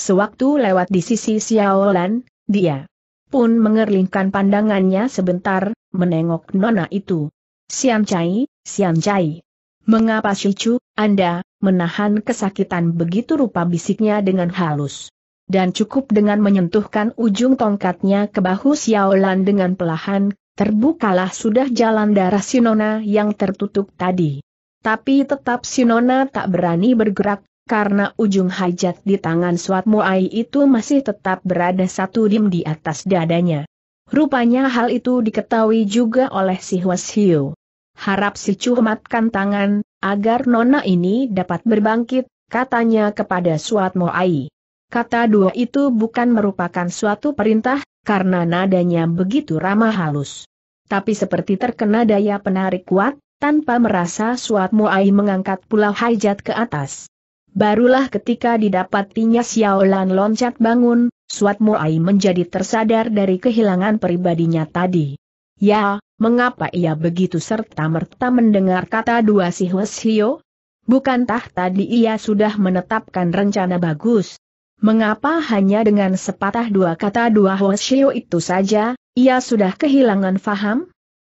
Sewaktu lewat di sisi Xiaolan, dia pun mengerlingkan pandangannya sebentar, menengok nona itu. Siam Chai, Siam Chai. Mengapa Shichu, Anda, menahan kesakitan begitu rupa bisiknya dengan halus? Dan cukup dengan menyentuhkan ujung tongkatnya ke bahu Xiaolan dengan pelahan, terbukalah sudah jalan darah Sinona yang tertutup tadi. Tapi tetap Sinona tak berani bergerak, karena ujung hajat di tangan Suat Muai itu masih tetap berada satu dim di atas dadanya. Rupanya hal itu diketahui juga oleh si Hiu. Harap si cuhmatkan tangan, agar nona ini dapat berbangkit, katanya kepada Suat Moai. Kata dua itu bukan merupakan suatu perintah, karena nadanya begitu ramah halus. Tapi seperti terkena daya penarik kuat, tanpa merasa Suat Moai mengangkat pula hajat ke atas. Barulah ketika didapatinya Xiaolan loncat bangun, Suat Moai menjadi tersadar dari kehilangan pribadinya tadi. Ya, mengapa ia begitu serta-merta mendengar kata dua si Bukan Bukankah tadi ia sudah menetapkan rencana bagus? Mengapa hanya dengan sepatah dua kata dua Hwesio itu saja, ia sudah kehilangan faham?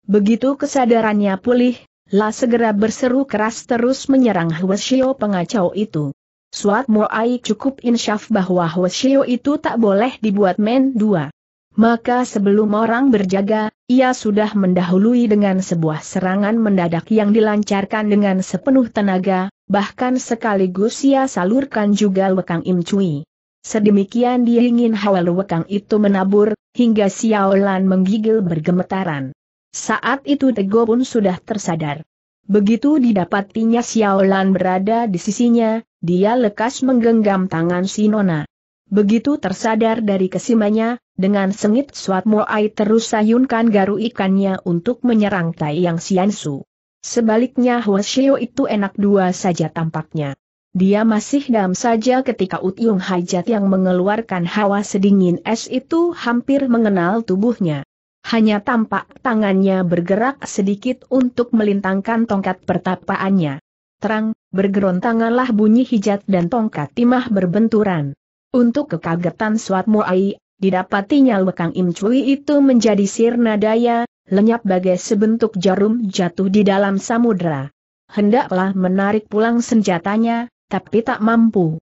Begitu kesadarannya pulih, La segera berseru keras terus menyerang Huashio pengacau itu. Suat Moai cukup insyaf bahwa Huashio itu tak boleh dibuat men dua. Maka sebelum orang berjaga, ia sudah mendahului dengan sebuah serangan mendadak yang dilancarkan dengan sepenuh tenaga, bahkan sekaligus ia salurkan juga lekang Im Cui. Sedemikian ingin hawa Wekang itu menabur, hingga Xiaolan menggigil bergemetaran. Saat itu Tego pun sudah tersadar. Begitu didapatinya Xiaolan berada di sisinya, dia lekas menggenggam tangan si Nona. Begitu tersadar dari kesimanya, dengan sengit Suat Moai terus sayunkan garu ikannya untuk menyerang Tai Yang Xiansu. Sebaliknya Huashio itu enak dua saja tampaknya. Dia masih dam saja ketika Utyung Hajat yang mengeluarkan hawa sedingin es itu hampir mengenal tubuhnya. Hanya tampak tangannya bergerak sedikit untuk melintangkan tongkat pertapaannya. Terang, bergerontanganlah bunyi hijat dan tongkat timah berbenturan. Untuk kekagetan Suat Muai, didapatinya lekang Im Cui itu menjadi sirna daya, lenyap bagai sebentuk jarum jatuh di dalam samudera. Hendaklah menarik pulang senjatanya, tapi tak mampu.